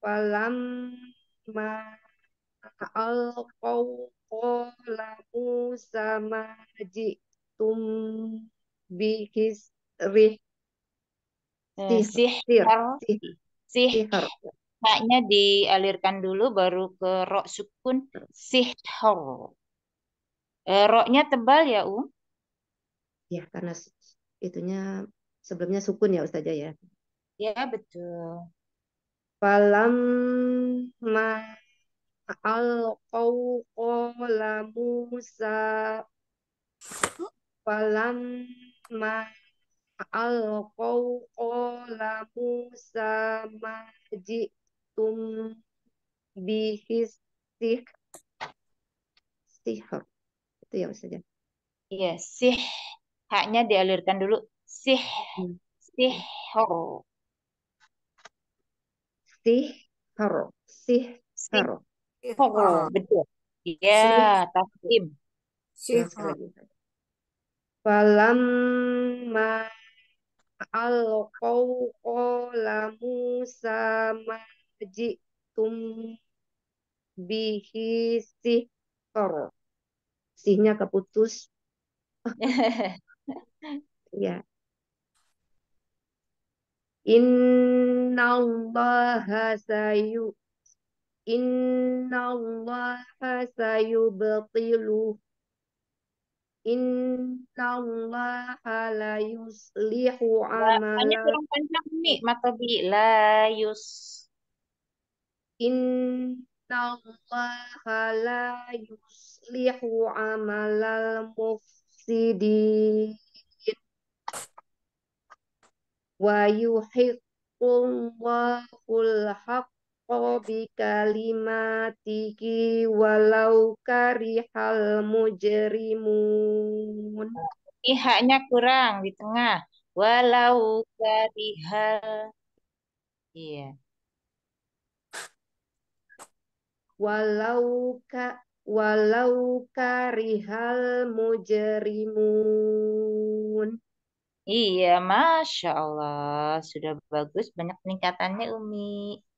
falam ma alqau qala Musa ma ji'tum bihis rih Eh, sihir, sihir, Maknya dialirkan dulu baru ke rok sukun sihir. Eh, roknya tebal ya, Um? Ya, karena itunya sebelumnya sukun ya Ustazah ya. Ya, betul. Falam ma al qala Musa falam ma al qawlamu sama jitum bihis sih sihr. itu ya maksudnya. iya sih haknya dialirkan dulu sih Sihr. Sihr. Sihr. Sihr. betul iya taslim Sihr. falam ma al-qaw qala Musa ma ji'tum bihi sihkor. Sihnya keputus. ya. Inna Allah sayu Inna Allah sayubtiluhu Innallaha la yuslihu amala. kurang panjang nih, mata bi la yus. Innallaha la yuslihu amalal mufsidin. Wa yuhiqqullahu al-haq bikalimatihi walau karihal mujrimun. Ihaknya kurang di tengah. Walau karihal. Iya. Walau ka walau karihal mujrimun. Iya, Masya Allah. Sudah bagus. Banyak peningkatannya, Umi.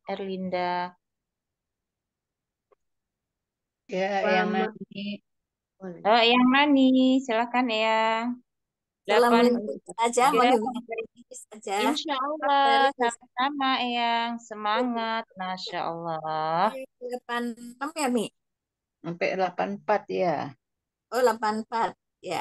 Erlinda. Ya, yang Nani. Oh, yang Nani, silakan ya. Delapan aja, aja. Insya Allah, sama-sama yang semangat, masya Allah. Delapan ya Mi? Sampai delapan empat ya. Oh, delapan empat ya.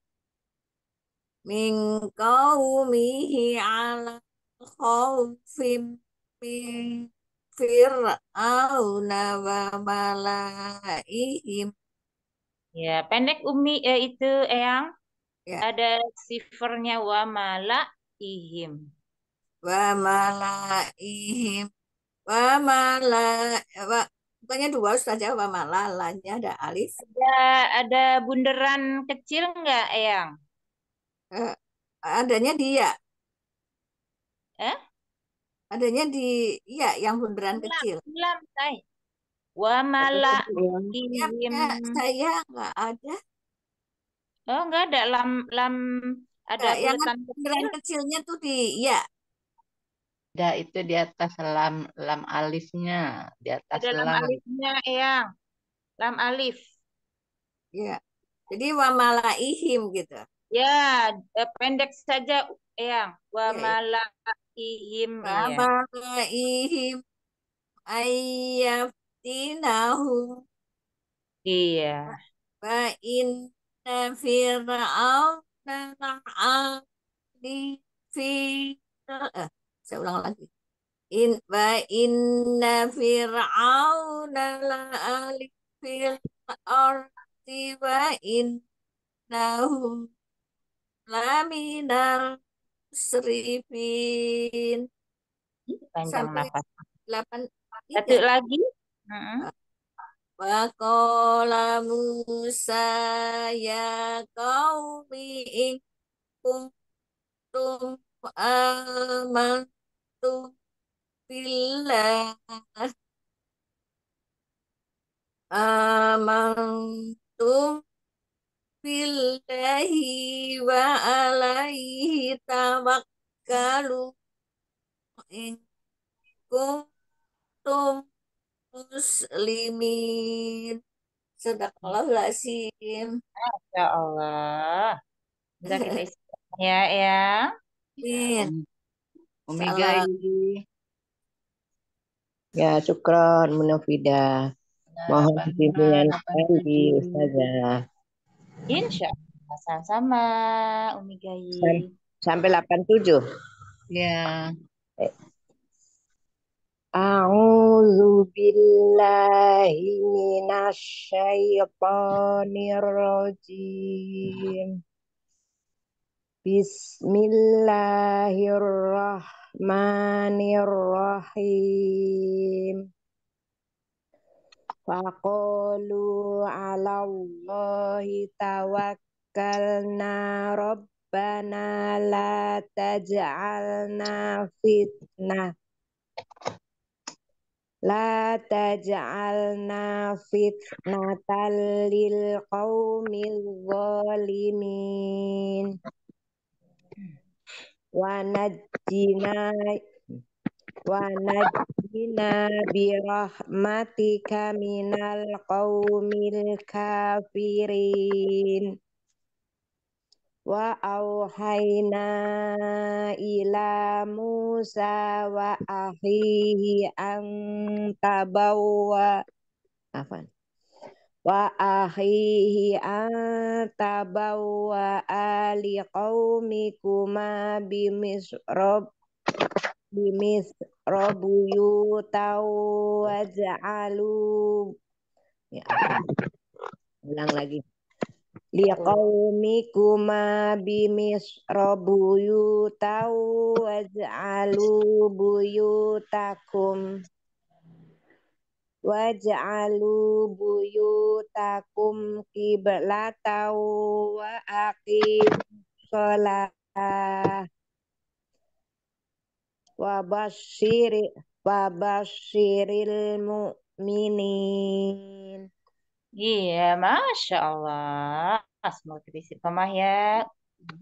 min qawmihi ala khawfim min fir'auna wa malaihim ya pendek umi eh, itu eyang ya. ada sifernya wa malaihim wa malaihim wa malaihim. wa bukannya dua saja wa malalanya ada alif ada ada bunderan kecil enggak eyang Uh, adanya dia ya? eh adanya di ya yang bundaran kecil Ulam, saya wa mala ya, saya nggak ada oh nggak ada lam lam ada ya, yang bundaran kecilnya tuh di ya ada itu di atas lam lam alifnya di atas ada lam, lam alifnya ya lam alif ya jadi wa malaihim gitu Ya, eh, pendek saja, yang Wa iya. malaihim. Iya. Wa malaihim ayyaftinahum. Iya. Wa inna fir'auna la'ali fi eh, saya ulang lagi. In wa inna fir'auna la'ali fil ardi wa innahum Laminal serifin. Panjang Sampai nafas. 8 Satu ya? lagi. Uh nah, -huh. Wakola Musa ya kaumi in kuntum amantum billah amantum billahi wa alaihi tawakkalu in kuntum muslimin. Sedekahlah lazim. ya Allah. Bisa kita isi ya ya. Amin. Omega. Ya, syukron, munafida. Nah, Mohon bimbingan kami, Ustazah. Insya Allah. Sama-sama, Umi Gai Sampai 87. Ya. A'udzu billahi minasyaitonir rajim. Bismillahirrahmanirrahim. Faqulu ala Allahi tawakkalna Rabbana la taj'alna fitnah La taj'alna fitnatan lil qawmil zalimin Wa najjina Wa najjina Ina birahmatika minal qaumil kafirin wa auhayna ila Musa wa ahihi an tabawwa afan wa akhihi an tabawwa ali bimis bimisrob bimis Robu yutau waj'alu. ya ulang lagi ma bimis robu yutau waj'alu buyutakum waj'alu buyutakum kiblatau wa aqim sholat wabashiri wabashiril mu'minin. Iya, Masya Allah. Semoga kita ya.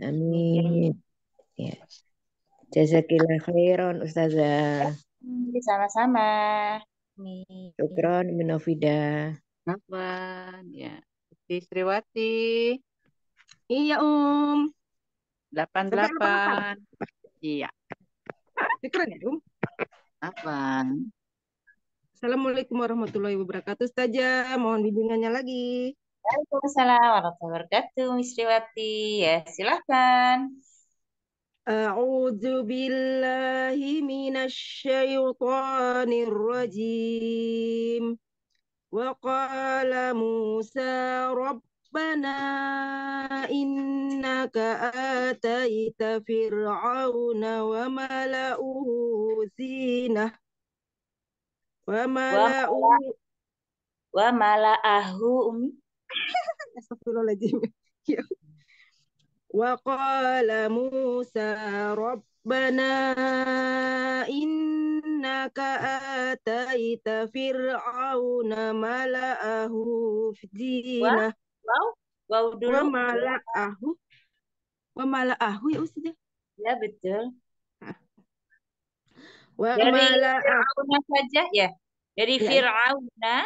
Amin. Ya. Jazakillah khairan Ustazah. Iya, sama-sama. Syukron Minofida. Afwan, ya. Putri Sriwati. Iya, Um. delapan Iya. Dikeren ya, Um? Apa? Assalamualaikum warahmatullahi wabarakatuh. Saja mohon bimbingannya lagi. Waalaikumsalam warahmatullahi wabarakatuh, Misriwati. Ya, silahkan. A'udzu billahi minasyaitonir rajim. Wa qala musa rabb ربنا إنك آتيت فرعون وملأه زينة وملأه وملأه وقال موسى ربنا إنك آتيت فرعون ملأه دينه Wow, wow dulu. Wamala'ahu. Wamala'ahu ya Ustazah? Ya? ya betul. Wamala'ahu. Dari Fir'auna saja ya? Dari ya. Fir'auna. Ya,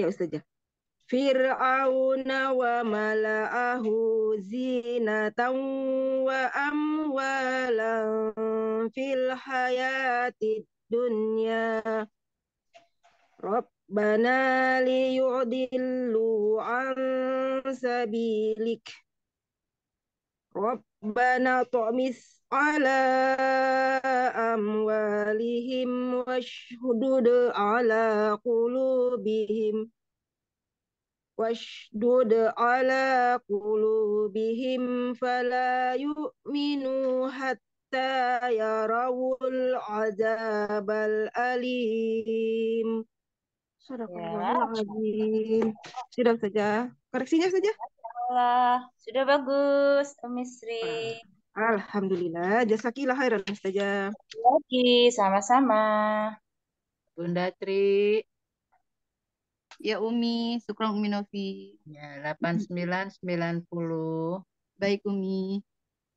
ya Ustazah. Ya. Fir'auna wa mala'ahu zinatan wa amwalan fil hayati dunya. Rob. ربنا ليعدلوا عن سبيلك ربنا طمس على أموالهم واشدد على قلوبهم واشدد على قلوبهم فلا يؤمنوا حتى يروا العذاب الأليم Sudah ya. lagi. Sudah saja. Koreksinya saja. Allah. Sudah bagus, Misri. Sri. Ah, Alhamdulillah. kila khairan saja. Lagi, sama-sama. Bunda Tri. Ya Umi, Sukron Umi Novi. Ya, 8990. Baik Umi.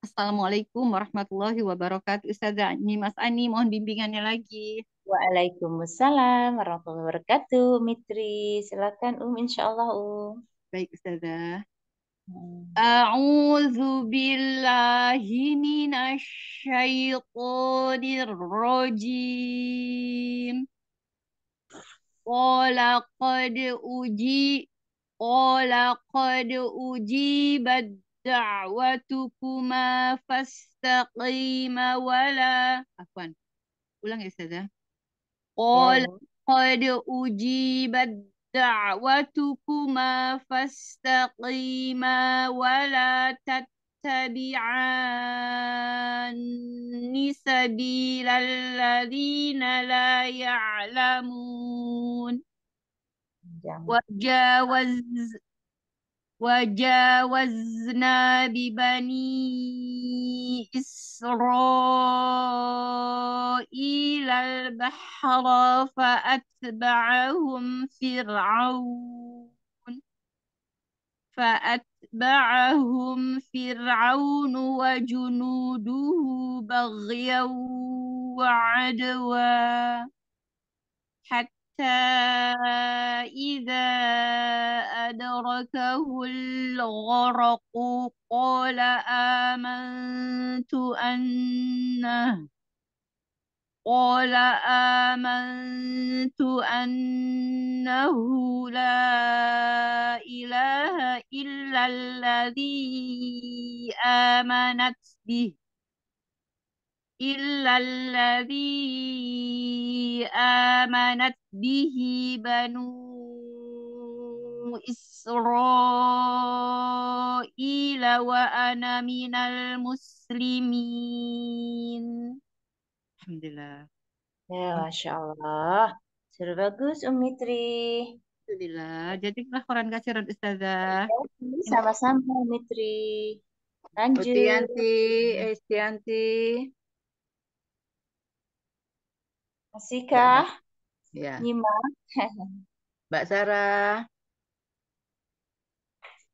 Assalamualaikum warahmatullahi wabarakatuh. Ustazah Ani, Mas Ani, mohon bimbingannya lagi. Waalaikumsalam warahmatullahi wabarakatuh. Mitri, silakan Um, insyaallah Um. Baik Ustazah. Hmm. A'udzu billahi minasy syaithanir rajim. Qala qad uji qala qad da'watukuma fastaqima wala afwan ulang ya Ustazah qul qad ujibat da'watukuma fastaqima wala tattabi'an sabilal ladzina la ya'lamun wajawaz وجاوزنا ببني إسرائيل البحر فأتبعهم فرعون فأتبعهم فرعون وجنوده بغيا وعدوا حتى إذا أدركه الغرق قال آمنت أنه قال آمنت أنه لا إله إلا الذي آمنت به إلا الذي آمنت به بنو إسرائيل وأنا من المسلمين الحمد لله Ya, Masya Allah. Sudah bagus, Umi Tri. Alhamdulillah. Jadilah koran kasiran Ustazah. Sama-sama, Umi Tri. Lanjut. Ustianti, Estianti. Asika. Ya. Iya. Nyimak. Mbak Sarah.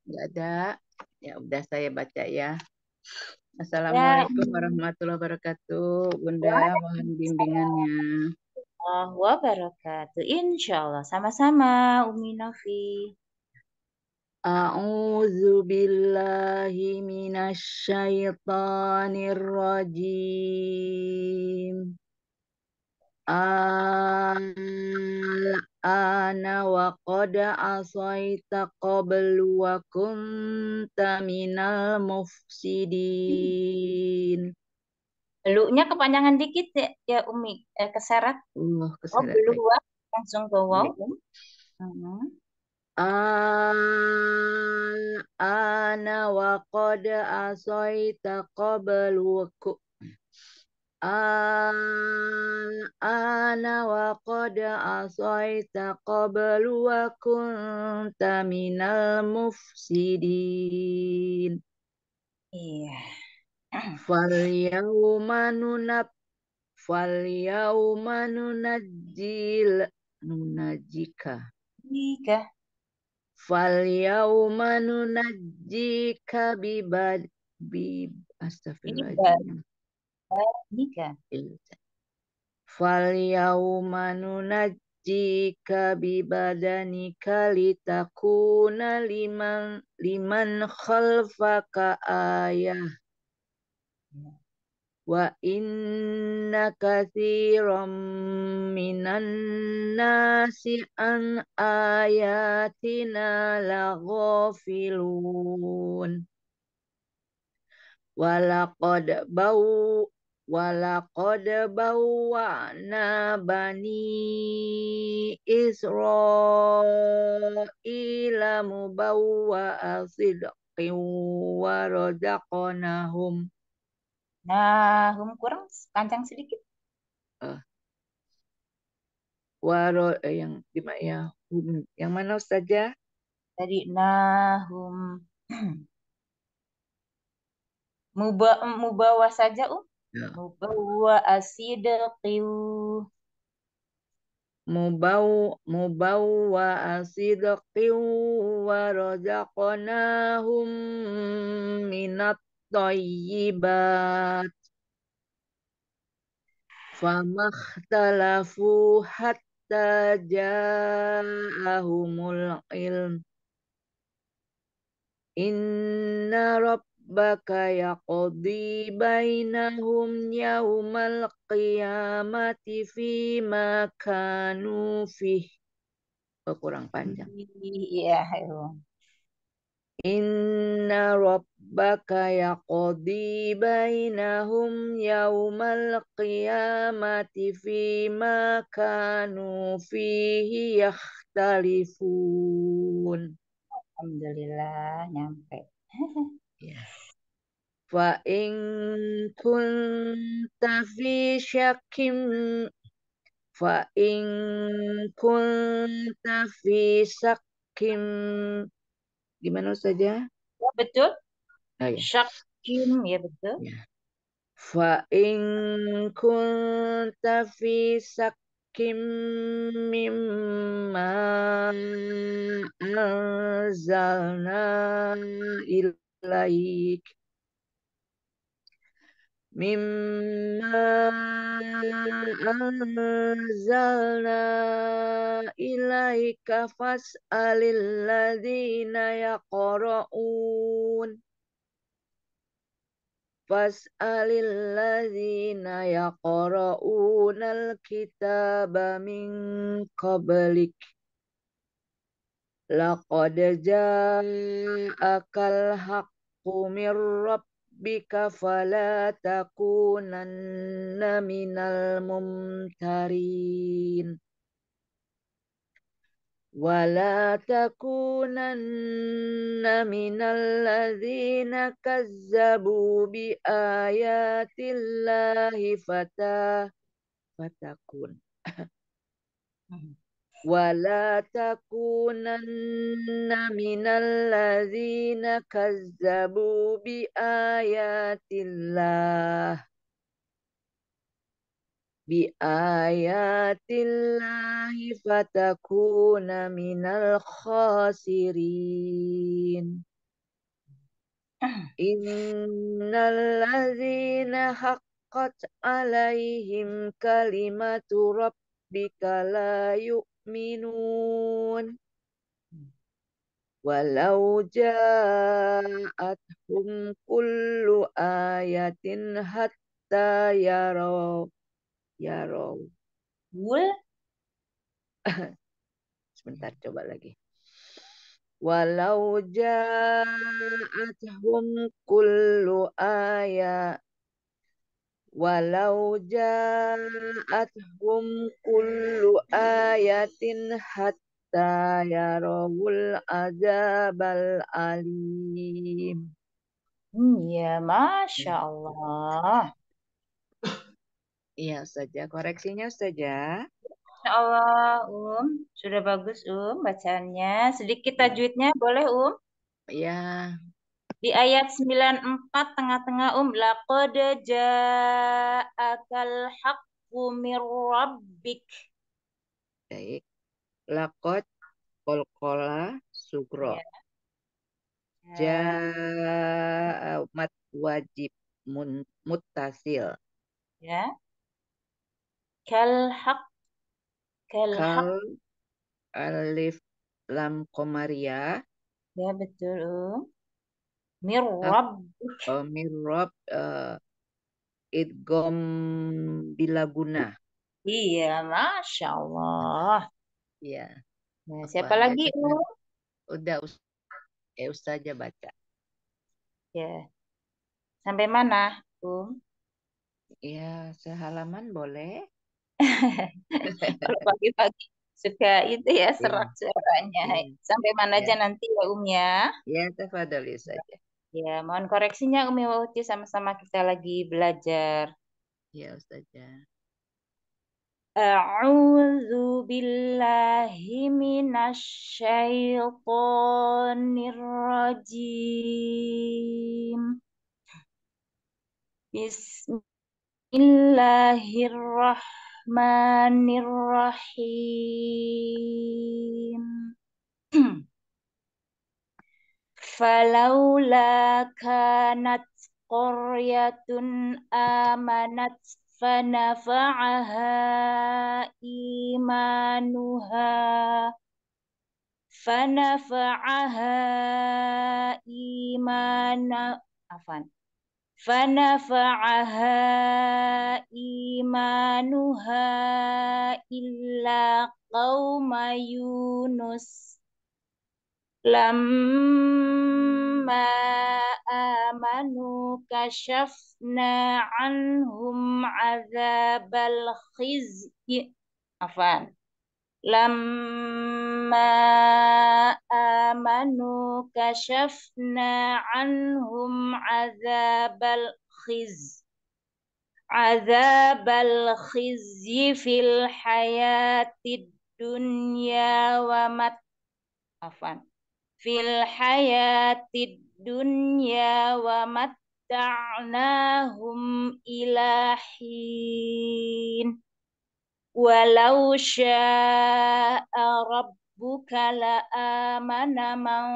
Enggak ada. Ya udah saya baca ya. Assalamualaikum ya. warahmatullahi wabarakatuh. Bunda mohon bimbingannya. Allah wabarakatuh. Insya Allah sama-sama Umi Novi. A'udzu billahi minasy syaithanir rajim. Al-ana wa qad asaita qablu wa kunta minal mufsidin. Lu-nya kepanjangan dikit ya, ya Umi, eh, keseret. Uh, keseret. Oh, langsung ke wow. Hmm. Al-ana wa qad asaita qablu ana wa qad asaita qablu wa kunta minal mufsidin. Iya. Fal yawma nunab fal yawma nunajjil nunajjika. Nika. Fal yawma nunajjika bibad bi astagfirullahaladzim banika. Falyauma nunajjika kali takuna liman liman khalfaka ayah. Wa inna kathiram minan nasi an ayatina laghafilun. walakad bau Walaqad bawwa'na bani Israila mubawwa'a sidqin wa razaqnahum. Nah, hum kurang panjang sedikit. Uh, ah. waro eh, yang gimana ya? Hum, yang mana saja? Tadi nahum. mubawa saja, Um. Ya. Mubawwa asidqin mubaw mubaw wa asidqin wa razaqnahum minat thayyibat famakhtalafu hatta ja'ahumul ilm inna rabb yaqdi bainahum yawmal qiyamati fi ma kanu fi oh, kurang panjang iya ayo Inna rabbaka yaqdi bainahum yawmal qiyamati ma kanu fihi yakhtalifun. Alhamdulillah nyampe. Yes. Iya. فإن كنت في شك فإن كنت fi syakim gimana saja? Ya, betul. Oh, ya. Syakim ya betul. Ya. Fa in kunta fi sakim mimma anzalna ilaik. Mina azalna ilai kafas alil ladina ya qur'un, pas alil ladina ya qur'un alkitabaming kembali, la kodej al rabbika fala takunanna minal mumtarin wala takunanna minal ladzina kazzabu bi ayatillahi fata fatakun hmm wala takunanna minal ladzina kazzabu bi ayatillah bi ayatillahi fatakuna minal khasirin innal ladzina haqqat alaihim kalimatu rabbika la yu'minun Walau ja'athum kullu ayatin hatta yarau Yarau Wul Sebentar coba lagi Walau ja'athum kullu ayat Walau ja'athum kullu ayatin hatta yarawul azabal alim. Ya, Masya Allah. Iya, saja Koreksinya saja. Masya Allah, Um. Sudah bagus, Um, bacaannya. Sedikit tajwidnya, boleh, Um? Iya, di ayat 94 tengah-tengah um laqad ja'akal haqqu mir rabbik. Baik. Laqad kolkola sugro. Ya. jah mat wajib muttasil. Ya. Kal haq kal, kal alif lam komaria. Ya. ya betul. Um. Min rabbik. Uh, eh, min rabb uh, eh, gom bila guna. Iya, Masya Allah. Iya. Nah, siapa Apa lagi? Ya? udah us Eh, usah aja baca. Ya. Sampai mana, Um? Ya, sehalaman boleh. Kalau pagi-pagi suka itu ya iya. serak seraknya suaranya. Yeah. Sampai mana yeah. aja nanti ya Um ya? Iya, ya, tafadhol saja. Ya, mohon koreksinya Umi ya, Wahuti sama-sama kita lagi belajar. Ya, Ustazah. A'udzu billahi minasyaitonir rajim. Bismillahirrahmanirrahim. فلولا كانت قرية آمنت فنفعها إيمانها فنفعها إيمان عفوا فنفعها إيمانها إلا قوم يونس لما آمنوا كشفنا عنهم عذاب الخزي عفوا لما آمنوا كشفنا عنهم عذاب الخزي عذاب الخزي في الحياة الدنيا ومت عفوا fil hayatid dunya wa matta'nahum ilahin walau sya'a rabbuka amana man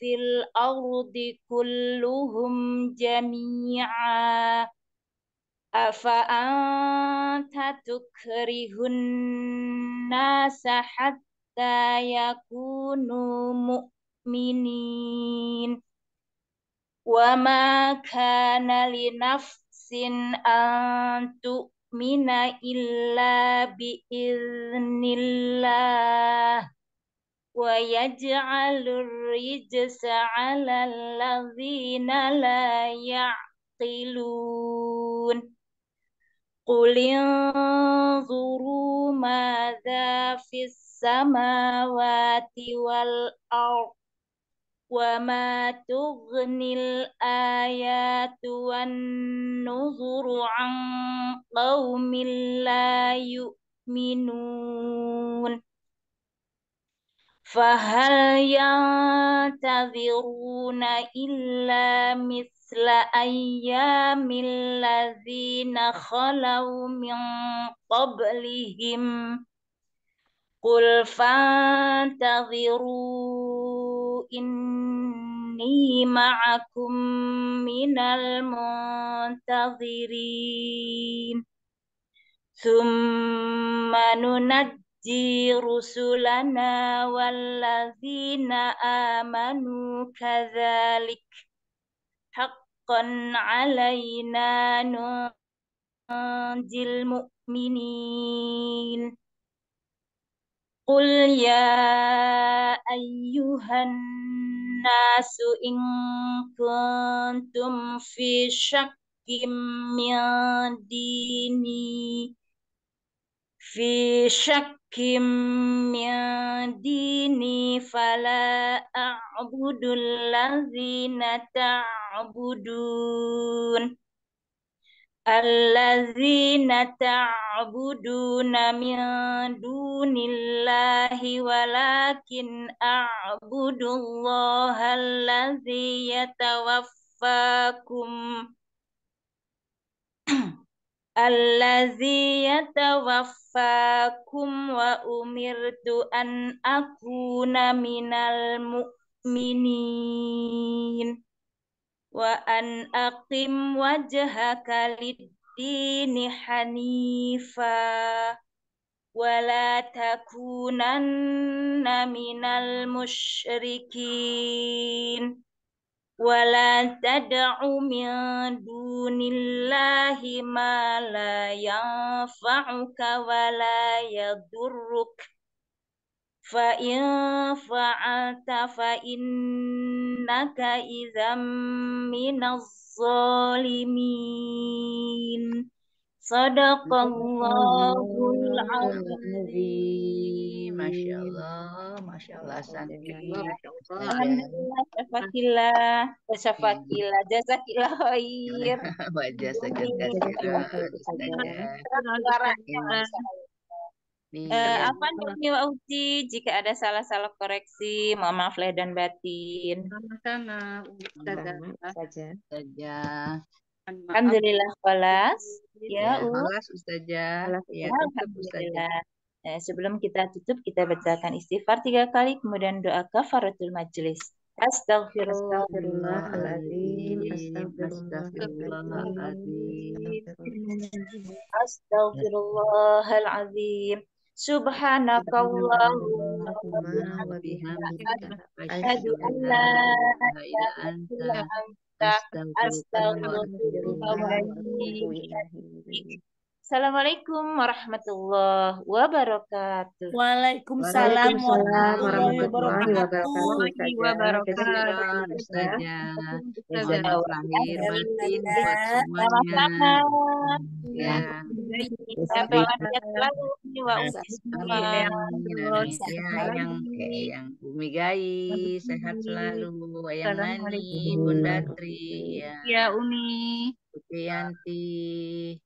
fil ardi kulluhum jami'a afa'anta tukrihun nasa hatta yakunu mukminin wa ma kana linafsin an tu'mina illa bi idznillah wa yaj'alur rijsa 'alal ladzina la ya'qilun Qul inzuru madza fis wal وما تغني الآيات والنذر عن قوم لا يؤمنون فهل ينتظرون إلا مثل أيام الذين خلوا من قبلهم قل فانتظرون إني معكم من المنتظرين ثم ننجي رسلنا والذين آمنوا كذلك حقا علينا ننجي المؤمنين Qul ya ayyuhan nasu in kuntum fi syakkim min dini fi syakkim min dini fala a'budul ladzina ta'budun alladzina ta'buduna min dunillahi walakin a'budullaha allazi yatawaffakum allazi yatawaffakum wa umirtu an akuna minal mu'minin wa an aqim wajhaka lid-dini hanifa la takunanna minal musyrikin la tad'u min dunillahi ma la yanfa'uka wala yadurruka fa in fa'alta fa innaka idzam minaz zalimin Sadaqallahul azim. Masya Allah, Masya Allah, Alhamdulillah, syafakillah, syafakillah, jazakillah khair. jazakillah segar uh, apa namanya wauji jika ada salah-salah koreksi mohon maaf lahir dan batin sama-sama hmm, saja saja Alhamdulillah kelas ya, ya kelas Ustazah ya, ya Alhamdulillah nah, sebelum kita tutup kita bacakan istighfar tiga kali kemudian doa kafaratul majlis. Astagfirullahaladzim. Astagfirullahaladzim. Astagfirullahaladzim. Subhanakallahumma wa bihamdika asyhadu an la ilaha illa anta astaghfiruka wa atubu ilaik. Assalamualaikum warahmatullahi wabarakatuh. Waalaikumsalam, Waalaikumsalam warahmatullahi wabarakatuh. wabarakatuh. Ustazah selalu ya. ya, yang Umi Gai sehat selalu, Bunda Tri. Ya, ya Umi. Putri